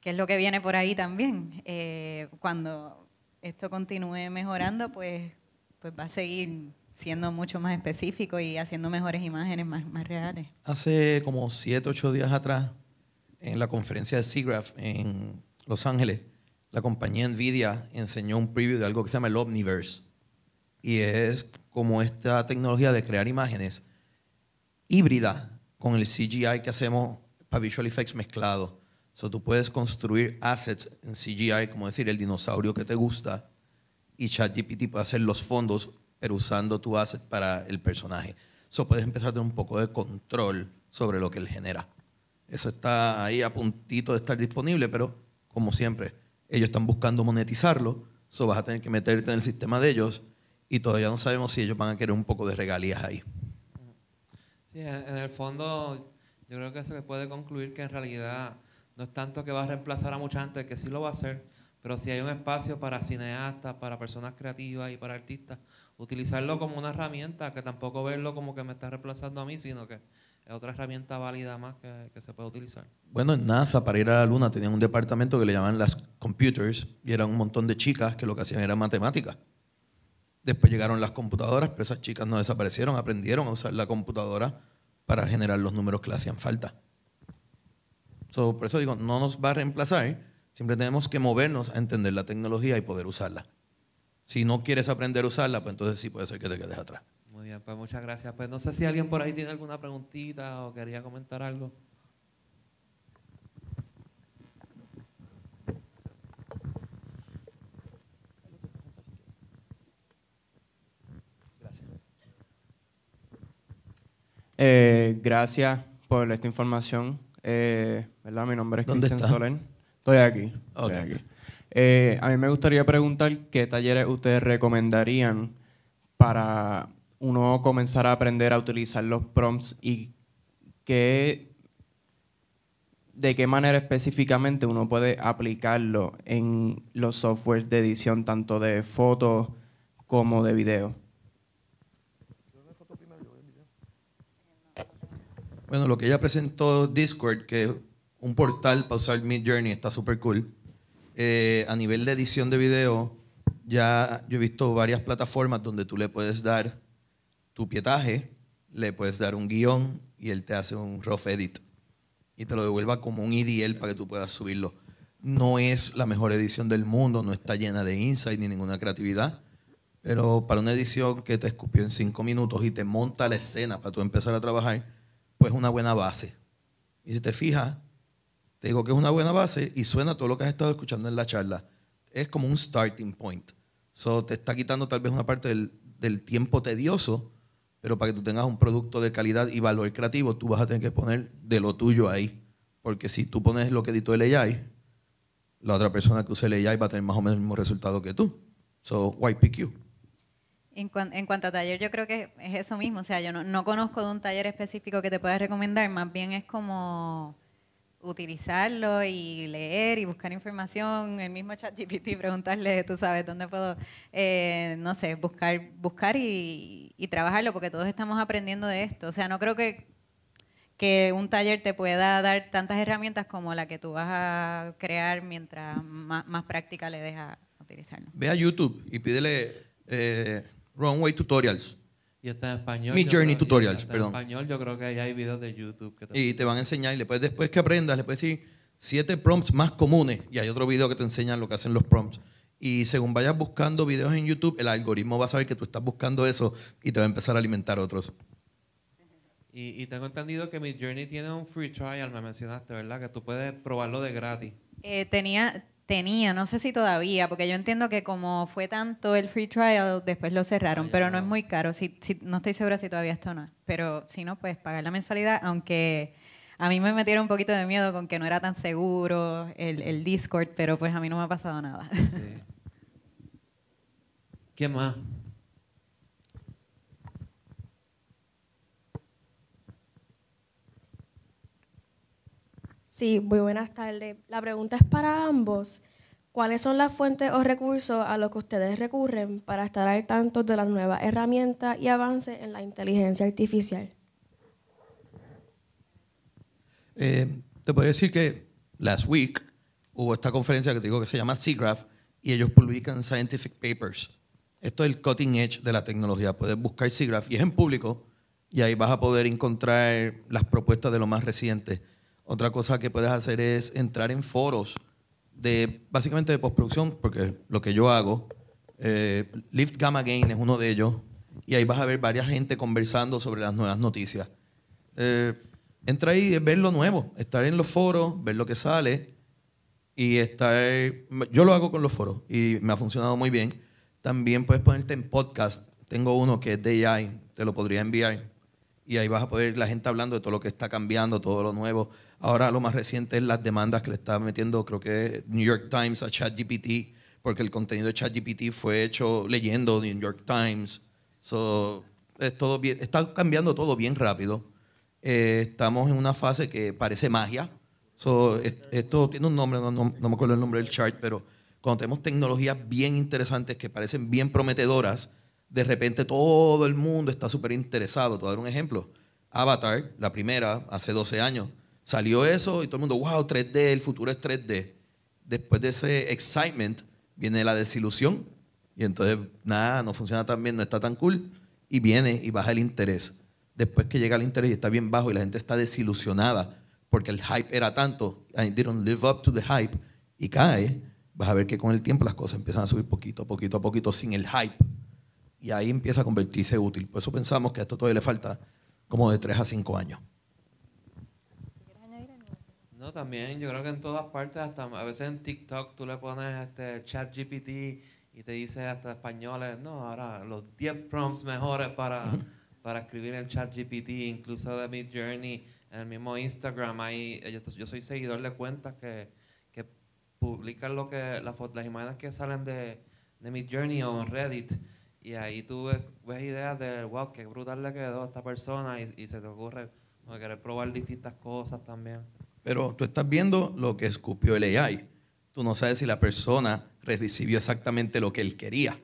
¿qué es lo que viene por ahí también? Eh, cuando esto continúe mejorando, pues, pues va a seguir siendo mucho más específico y haciendo mejores imágenes más, más reales. Hace como siete, ocho días atrás en la conferencia de SIGGRAPH en Los Ángeles, la compañía NVIDIA enseñó un preview de algo que se llama el Omniverse. Y es como esta tecnología de crear imágenes híbrida con el CGI que hacemos para Visual Effects mezclado. So, tú puedes construir assets en CGI, como decir el dinosaurio que te gusta, y ChatGPT puede hacer los fondos, pero usando tu asset para el personaje. Eso puedes empezar a tener un poco de control sobre lo que él genera. Eso está ahí a puntito de estar disponible, pero como siempre, ellos están buscando monetizarlo, eso vas a tener que meterte en el sistema de ellos y todavía no sabemos si ellos van a querer un poco de regalías ahí. Sí, en el fondo yo creo que se puede concluir que en realidad no es tanto que va a reemplazar a mucha gente, que sí lo va a hacer, pero si hay un espacio para cineastas, para personas creativas y para artistas, utilizarlo como una herramienta, que tampoco verlo como que me está reemplazando a mí, sino que es otra herramienta válida más que, se puede utilizar. Bueno, en NASA, para ir a la Luna, tenían un departamento que le llamaban las computers y eran un montón de chicas que lo que hacían era matemática Después llegaron las computadoras, pero esas chicas no desaparecieron, aprendieron a usar la computadora para generar los números que le hacían falta. por eso digo, no nos va a reemplazar, siempre tenemos que movernos a entender la tecnología y poder usarla. Si no quieres aprender a usarla, pues entonces sí puede ser que te quedes atrás. Pues, muchas gracias. Pues no sé si alguien por ahí tiene alguna preguntita o quería comentar algo. Gracias. Eh, gracias por esta información. Eh, ¿verdad? Mi nombre es Cristian Soler. Estoy aquí. Eh, a mí me gustaría preguntar qué talleres ustedes recomendarían para uno comenzará a aprender a utilizar los prompts y qué, de qué manera específicamente uno puede aplicarlo en los softwares de edición, tanto de fotos como de video. Bueno, lo que ya presentó Discord, que es un portal para usar Mid Journey, está súper cool. Eh, a nivel de edición de video, ya yo he visto varias plataformas donde tú le puedes dar tu pietaje, le puedes dar un guión y él te hace un rough edit y te lo devuelva como un IDL e para que tú puedas subirlo. No es la mejor edición del mundo, no está llena de insight ni ninguna creatividad, pero para una edición que te escupió en cinco minutos y te monta la escena para tú empezar a trabajar, pues una buena base. Y si te fijas, te digo que es una buena base y suena todo lo que has estado escuchando en la charla. Es como un starting point. te está quitando tal vez una parte del tiempo tedioso pero para que tú tengas un producto de calidad y valor creativo, tú vas a tener que poner de lo tuyo ahí. Porque si tú pones lo que editó el AI, la otra persona que use el AI va a tener más o menos el mismo resultado que tú. So, why pick you? En, cuanto a taller, yo creo que es eso mismo. O sea, yo no, no, conozco de un taller específico que te pueda recomendar, más bien es como utilizarlo y leer y buscar información, el mismo ChatGPT, preguntarle, tú sabes, dónde puedo, eh, no sé, buscar, buscar y, trabajarlo, porque todos estamos aprendiendo de esto. O sea, no creo que, que un taller te pueda dar tantas herramientas como la que tú vas a crear mientras más, práctica le deja utilizarlo. Ve a YouTube y pídele eh, Runway Tutorials y está en español. Mi Journey Tutorials, perdón. En español, yo creo que ahí hay videos de YouTube. Que te y te van a enseñar y después, después que aprendas, le puedes decir siete prompts más comunes. Y hay otro video que te enseña lo que hacen los prompts. Y según vayas buscando videos en YouTube, el algoritmo va a saber que tú estás buscando eso y te va a empezar a alimentar otros. Y, tengo entendido que mi Journey tiene un free trial, me mencionaste, ¿verdad? Que tú puedes probarlo de gratis. Eh, tenía, tenía, no sé si todavía, porque yo entiendo que como fue tanto el free trial, después lo cerraron, pero no. es muy caro. Si, no estoy segura si todavía está o no. Pero si no, pues pagar la mensualidad, aunque a mí me metieron un poquito de miedo con que no era tan seguro el, Discord, pero pues a mí no me ha pasado nada. ¿Qué más? Sí, muy buenas tardes. La pregunta es para ambos. ¿Cuáles son las fuentes o recursos a los que ustedes recurren para estar al tanto de las nuevas herramientas y avances en la inteligencia artificial? Eh, te podría decir que last week hubo esta conferencia que te digo que se llama SIGGRAPH y ellos publican scientific papers. Esto es el cutting edge de la tecnología. Puedes buscar SIGGRAPH y es en público y ahí vas a poder encontrar las propuestas de lo más reciente. Otra cosa que puedes hacer es entrar en foros de básicamente de postproducción, porque lo que yo hago, eh, Lift Gamma Gain es uno de ellos, y ahí vas a ver varias gente conversando sobre las nuevas noticias. Eh, entra ahí, ver lo nuevo, estar en los foros, ver lo que sale, y estar... Yo lo hago con los foros, y me ha funcionado muy bien. También puedes ponerte en podcast. Tengo uno que es de AI, te lo podría enviar y ahí vas a poder la gente hablando de todo lo que está cambiando, todo lo nuevo. Ahora lo más reciente es las demandas que le está metiendo, creo que New York Times a ChatGPT, porque el contenido de ChatGPT fue hecho leyendo New York Times. So, es todo bien, está cambiando todo bien rápido. Eh, estamos en una fase que parece magia. So, esto tiene un nombre, no, no, no me acuerdo el nombre del chart, pero cuando tenemos tecnologías bien interesantes que parecen bien prometedoras, de repente todo el mundo está súper interesado. Te voy a dar un ejemplo. Avatar, la primera, hace 12 años, salió eso y todo el mundo, wow, 3D, el futuro es 3D. Después de ese excitement viene la desilusión y entonces nada, no funciona tan bien, no está tan cool y viene y baja el interés. Después que llega el interés y está bien bajo y la gente está desilusionada porque el hype era tanto, I live up to the hype y cae, vas a ver que con el tiempo las cosas empiezan a subir poquito poquito a poquito sin el hype y ahí empieza a convertirse útil. Por eso pensamos que a esto todavía le falta como de 3 a 5 años. No, también yo creo que en todas partes, hasta a veces en TikTok tú le pones este chat GPT y te dice hasta españoles, no, ahora los 10 prompts mejores para, para escribir en chat GPT, incluso de Mid Journey, en el mismo Instagram, ahí, yo, soy seguidor de cuentas que, que publican lo que, las, las imágenes que salen de, de Mid Journey o en Reddit y ahí tú ves, ideas de, wow, qué brutal le quedó a esta persona y, se te ocurre querer probar distintas cosas también. Pero tú estás viendo lo que escupió el AI. Tú no sabes si la persona recibió exactamente lo que él quería.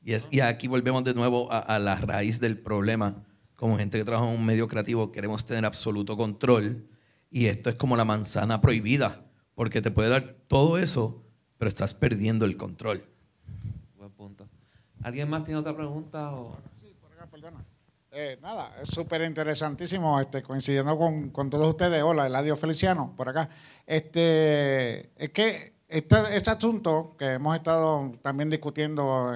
Y, es, y aquí volvemos de nuevo a, la raíz del problema. Como gente que trabaja en un medio creativo, queremos tener absoluto control. Y esto es como la manzana prohibida, porque te puede dar todo eso, pero estás perdiendo el control. ¿Alguien más tiene otra pregunta? Sí, por acá, perdona. Eh, nada, es súper interesantísimo, este, coincidiendo con, todos ustedes. Hola, Eladio Feliciano, por acá. Este, es que este, este asunto que hemos estado también discutiendo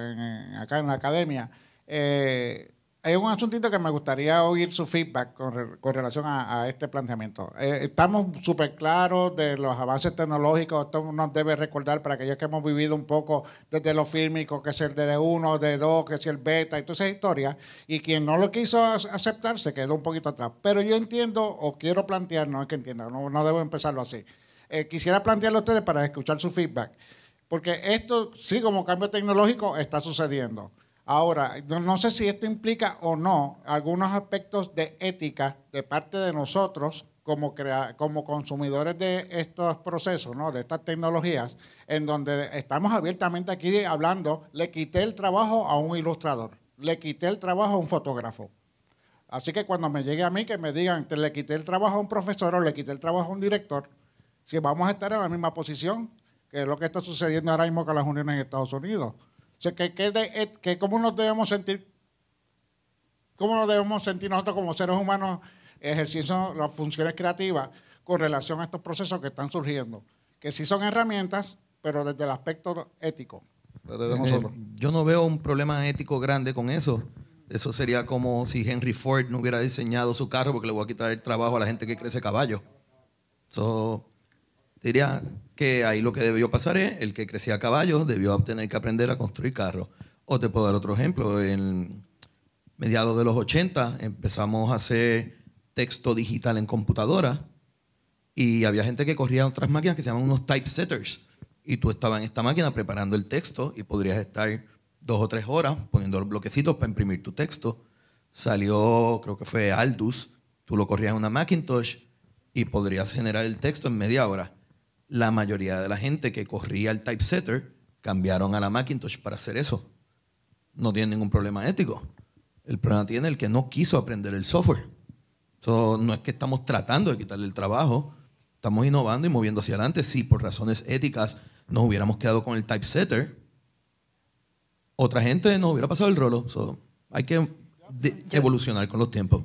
acá en la academia, eh, hay un asuntito que me gustaría oír su feedback con, relación a, este planteamiento. Eh, estamos súper claros de los avances tecnológicos, esto nos debe recordar para aquellos que hemos vivido un poco desde lo fílmico, que es el DD1, DD2, que es el beta y toda esa historia, y quien no lo quiso aceptar se quedó un poquito atrás. Pero yo entiendo, o quiero plantear, no es que entienda, no, debo empezarlo así. Eh, quisiera plantearlo a ustedes para escuchar su feedback, porque esto, sí, como cambio tecnológico, está sucediendo. Ahora, no sé si esto implica o no algunos aspectos de ética de parte de nosotros como, consumidores de estos procesos, ¿no? de estas tecnologías, en donde estamos abiertamente aquí hablando, le quité el trabajo a un ilustrador, le quité el trabajo a un fotógrafo. Así que cuando me llegue a mí que me digan, le quité el trabajo a un profesor o le quité el trabajo a un director, si vamos a estar en la misma posición que es lo que está sucediendo ahora mismo con las uniones en Estados Unidos sea, que, eh, cómo nos debemos sentir, cómo nos debemos sentir nosotros como seres humanos ejerciendo las funciones creativas con relación a estos procesos que están surgiendo, que sí son herramientas, pero desde el aspecto ético. Eh, yo no veo un problema ético grande con eso. Eso sería como si Henry Ford no hubiera diseñado su carro porque le voy a quitar el trabajo a la gente que crece caballo. Eso, diría, ahí lo que debió pasar es el que crecía a caballo debió tener que aprender a construir carros. O te puedo dar otro ejemplo. En mediados de los 80 empezamos a hacer texto digital en computadora y había gente que corría otras máquinas que se llaman unos typesetters. Y tú estabas en esta máquina preparando el texto y podrías estar dos o tres horas poniendo los bloquecitos para imprimir tu texto. Salió, creo que fue Aldus, tú lo corrías en una Macintosh y podrías generar el texto en media hora la mayoría de la gente que corría el typesetter cambiaron a la Macintosh para hacer eso. No tiene ningún problema ético. El problema tiene el que no quiso aprender el software. So, no es que estamos tratando de quitarle el trabajo, estamos innovando y moviendo hacia adelante. Si por razones éticas nos hubiéramos quedado con el typesetter, otra gente nos hubiera pasado el rolo. hay que evolucionar con los tiempos.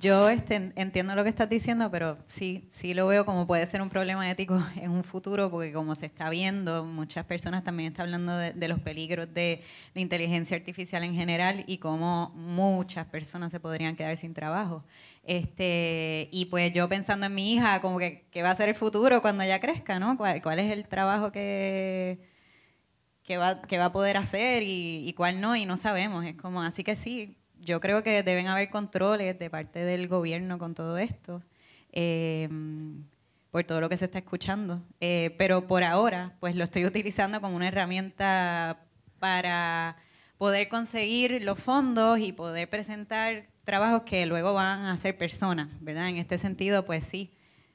Yo este, entiendo lo que estás diciendo, pero sí, sí lo veo como puede ser un problema ético en un futuro, porque como se está viendo, muchas personas también están hablando de, los peligros de la inteligencia artificial en general y cómo muchas personas se podrían quedar sin trabajo. Este, y pues yo pensando en mi hija, como que qué va a ser el futuro cuando ella crezca, ¿no? ¿Cuál, es el trabajo que, que, va, a poder hacer y, y cuál no? Y no sabemos. Es como, así que sí, yo creo que deben haber controles de parte del gobierno con todo esto, em, por todo lo que se está escuchando. Eh, pero por ahora, pues lo estoy utilizando como una herramienta para poder conseguir los fondos y poder presentar trabajos que luego van a ser personas, ¿verdad? En este sentido, pues sí,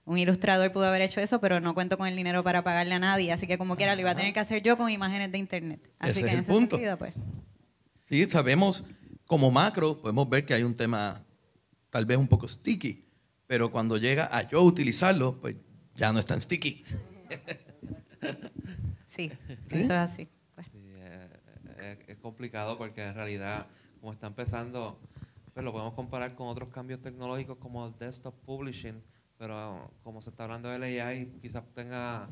un ilustrador pudo haber hecho eso, pero no cuento con el dinero para pagarle a nadie, así que como quiera lo iba a tener que hacer yo con imágenes de internet. Así que es en punto. pues. Sí, sabemos como macro, podemos ver que hay un tema tal vez un poco sticky, pero cuando llega a yo utilizarlo, pues ya no es tan sticky. Sí, eso es así. Pues. Eh, eh, es, complicado porque en realidad, como está empezando, pues lo podemos comparar con otros cambios tecnológicos como el desktop publishing, pero como se está hablando de la AI, quizás tenga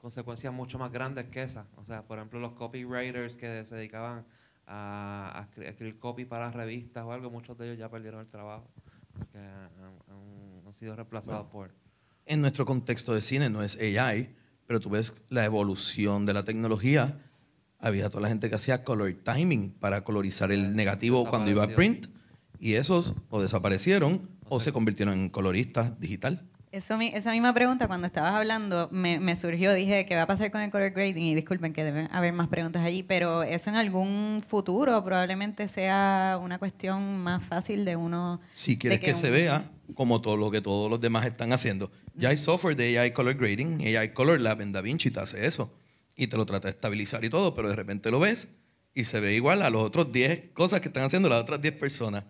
consecuencias mucho más grandes que esas. O sea, por ejemplo, los copywriters que se dedicaban a, escribir copy para revistas o algo, muchos de ellos ya perdieron el trabajo, han, sido reemplazados por... En nuestro contexto de cine no es AI, pero tú ves la evolución de la tecnología. Había toda la gente que hacía color timing para colorizar el eh, negativo cuando iba a print, y esos o desaparecieron o, se convirtieron en coloristas digital esa misma pregunta cuando estabas hablando me, surgió, dije, ¿qué va a pasar con el color grading? Y disculpen que deben haber más preguntas allí, pero eso en algún futuro probablemente sea una cuestión más fácil de uno... Si quieres que, se vea como todo lo que todos los demás están haciendo. Ya hay software de AI Color Grading, AI Color Lab en DaVinci te hace eso y te lo trata de estabilizar y todo, pero de repente lo ves y se ve igual a los otros 10 cosas que están haciendo las otras 10 personas.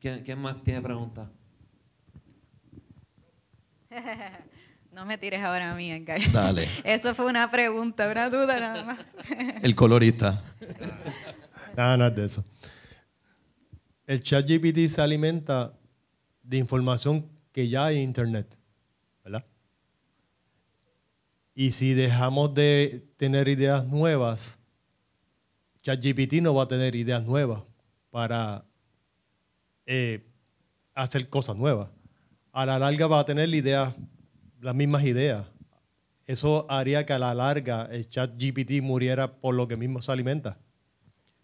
¿Quién más tiene preguntas? No me tires ahora a mí, Edgar. Dale. Eso fue una pregunta, una duda nada más. El colorista. No, no de eso. El chat GPT se alimenta de información que ya hay en Internet, ¿verdad? Y si dejamos de tener ideas nuevas, ChatGPT no va a tener ideas nuevas para eh, hacer cosas nuevas a la larga va a tener idea, las mismas ideas. Eso haría que a la larga el chat GPT muriera por lo que mismo se alimenta.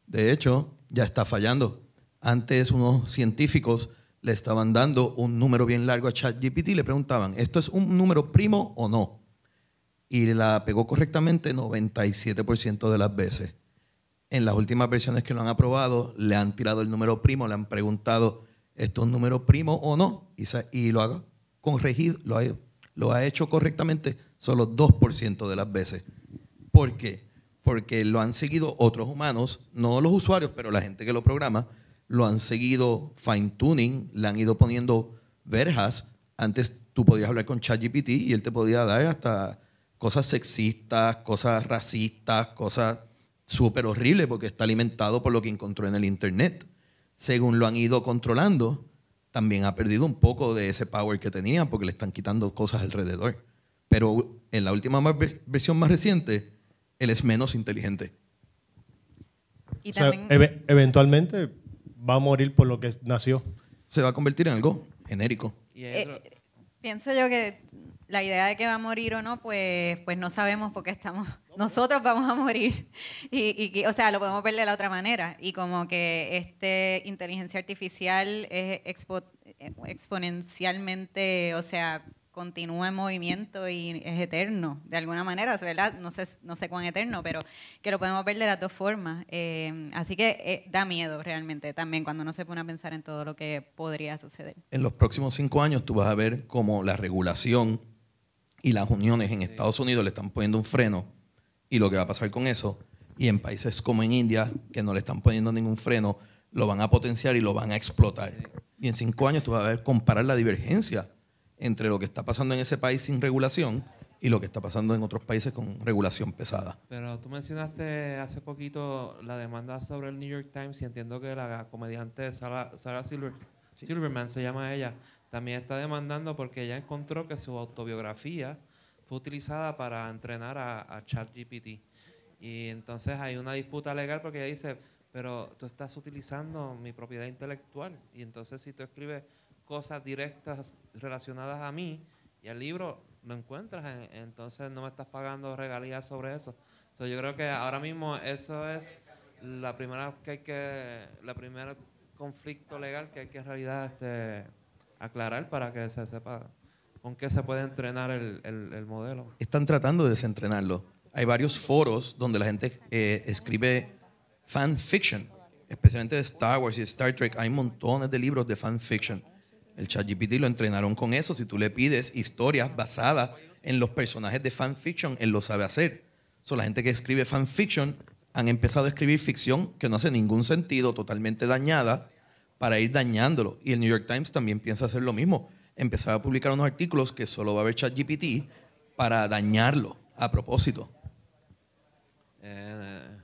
De hecho, ya está fallando. Antes unos científicos le estaban dando un número bien largo a ChatGPT y le preguntaban, ¿esto es un número primo o no? Y la pegó correctamente 97% de las veces. En las últimas versiones que lo han aprobado, le han tirado el número primo, le han preguntado, esto es un número primo o no, y, lo haga corregido, lo ha, lo ha hecho correctamente solo 2% de las veces. ¿Por qué? Porque lo han seguido otros humanos, no los usuarios, pero la gente que lo programa, lo han seguido fine tuning, le han ido poniendo verjas. Antes tú podías hablar con ChatGPT y él te podía dar hasta cosas sexistas, cosas racistas, cosas súper horribles porque está alimentado por lo que encontró en el Internet según lo han ido controlando, también ha perdido un poco de ese power que tenía porque le están quitando cosas alrededor. Pero en la última versión más reciente, él es menos inteligente. eventualmente va a morir por lo que nació. Se va a convertir en algo genérico. Eh, pienso yo que la idea de que va a morir o no, pues, pues no sabemos porque estamos, nosotros vamos a morir. Y, y, o sea, lo podemos ver de la otra manera. Y como que este inteligencia artificial es exponencialmente, o sea, continúa en movimiento y es eterno, de alguna manera, ¿verdad? No sé, no sé cuán eterno, pero que lo podemos ver de las dos formas. Eh, así que eh, da miedo realmente también cuando uno se pone a pensar en todo lo que podría suceder. En los próximos cinco años tú vas a ver como la regulación y las uniones en Estados Unidos le están poniendo un freno y lo que va a pasar con eso, y en países como en India, que no le están poniendo ningún freno, lo van a potenciar y lo van a explotar. Y en cinco años tú vas a ver comparar la divergencia entre lo que está pasando en ese país sin regulación y lo que está pasando en otros países con regulación pesada. Pero tú mencionaste hace poquito la demanda sobre el New York Times y entiendo que la comediante Sarah, Silver, Silverman se llama ella, también está demandando porque ella encontró que su autobiografía fue utilizada para entrenar a, ChatGPT. Y entonces hay una disputa legal porque ella dice, pero tú estás utilizando mi propiedad intelectual. Y entonces si tú escribes cosas directas relacionadas a mí y al libro, lo encuentras, entonces no me estás pagando regalías sobre eso. yo creo que ahora mismo eso es la primera que hay que, la primera conflicto legal que hay que en realidad este, aclarar para que se sepa con qué se puede entrenar el, modelo. Están tratando de desentrenarlo. Hay varios foros donde la gente eh, escribe fan fiction, especialmente de Star Wars y Star Trek. Hay montones de libros de fan fiction. El ChatGPT lo entrenaron con eso. Si tú le pides historias basadas en los personajes de fan fiction, él lo sabe hacer. Son la gente que escribe fan fiction han empezado a escribir ficción que no hace ningún sentido, totalmente dañada, para ir dañándolo. Y el New York Times también piensa hacer lo mismo, empezar a publicar unos artículos que solo va a haber ChatGPT para dañarlo a propósito. Eh,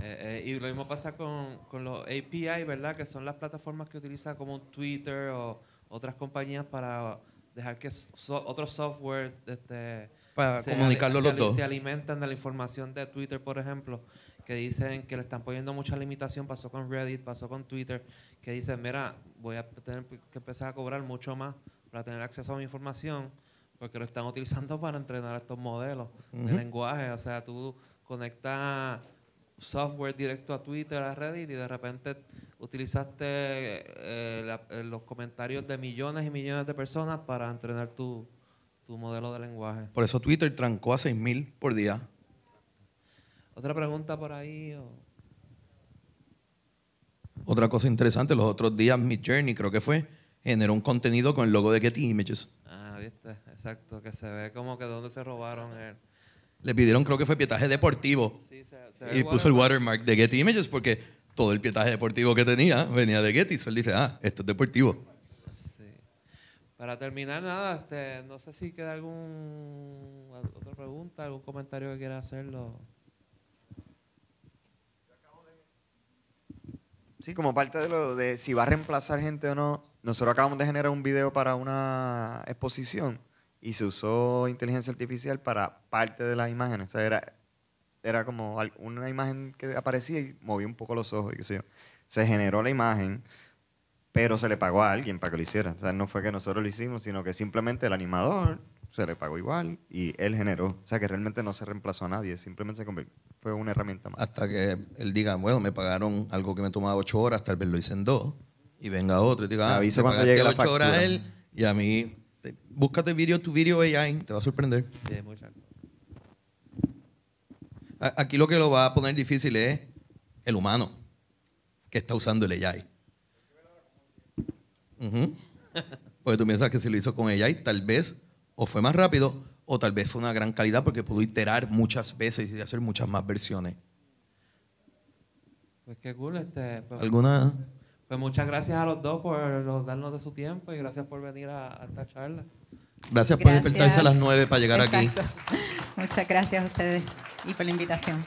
eh, eh, y lo mismo pasa con, los API, ¿verdad? Que son las plataformas que utiliza como Twitter o otras compañías para dejar que otros otro software este, para se, comunicarlo los Se alimentan de la información de Twitter, por ejemplo que dicen que le están poniendo mucha limitación, pasó con Reddit, pasó con Twitter, que dicen, mira, voy a tener que empezar a cobrar mucho más para tener acceso a mi información, porque lo están utilizando para entrenar estos modelos de lenguaje. O sea, tú conectas software directo a Twitter, a Reddit, y de repente utilizaste eh, eh, los comentarios de millones y millones de personas para entrenar tu, tu modelo de lenguaje. Por eso Twitter trancó a 6.000 por día. ¿Otra pregunta por ahí? Otra cosa interesante, los otros días Mid Journey creo que fue, generó un contenido con el logo de Getty Images. Ah, viste, exacto, que se ve como que de dónde se robaron el... Le pidieron, creo que fue pietaje deportivo. y puso el watermark de Getty Images porque todo el pietaje deportivo que tenía venía de Getty. Él dice, ah, esto es deportivo. Para terminar, nada, este, no sé si queda algún otra pregunta, algún comentario que quiera hacerlo. Sí, como parte de lo de si va a reemplazar gente o no, nosotros acabamos de generar un video para una exposición y se usó inteligencia artificial para parte de las imágenes. O sea, era, era como una imagen que aparecía y movía un poco los ojos y qué sé yo. Se generó la imagen, pero se le pagó a alguien para que lo hiciera. O sea, no fue que nosotros lo hicimos, sino que simplemente el animador se le pagó igual y él generó. O sea que realmente no se reemplazó a nadie, simplemente fue una herramienta más. Hasta que él diga, bueno, me pagaron algo que me tomaba ocho horas, tal vez lo hice en dos, y venga otro y diga, ah, llegue la ocho factura. a él y a mí, búscate video tu video AI, te va a sorprender. Aquí lo que lo va a poner difícil es el humano que está usando el AI. Porque tú piensas que si lo hizo con AI, tal vez o fue más rápido, o tal vez fue una gran calidad porque pudo iterar muchas veces y hacer muchas más versiones. Pues qué cool. Este, pues, ¿Alguna? Pues muchas gracias a los dos por darnos de su tiempo y gracias por venir a, esta charla. Gracias, por despertarse a las nueve para llegar aquí. Muchas gracias a ustedes y por la invitación.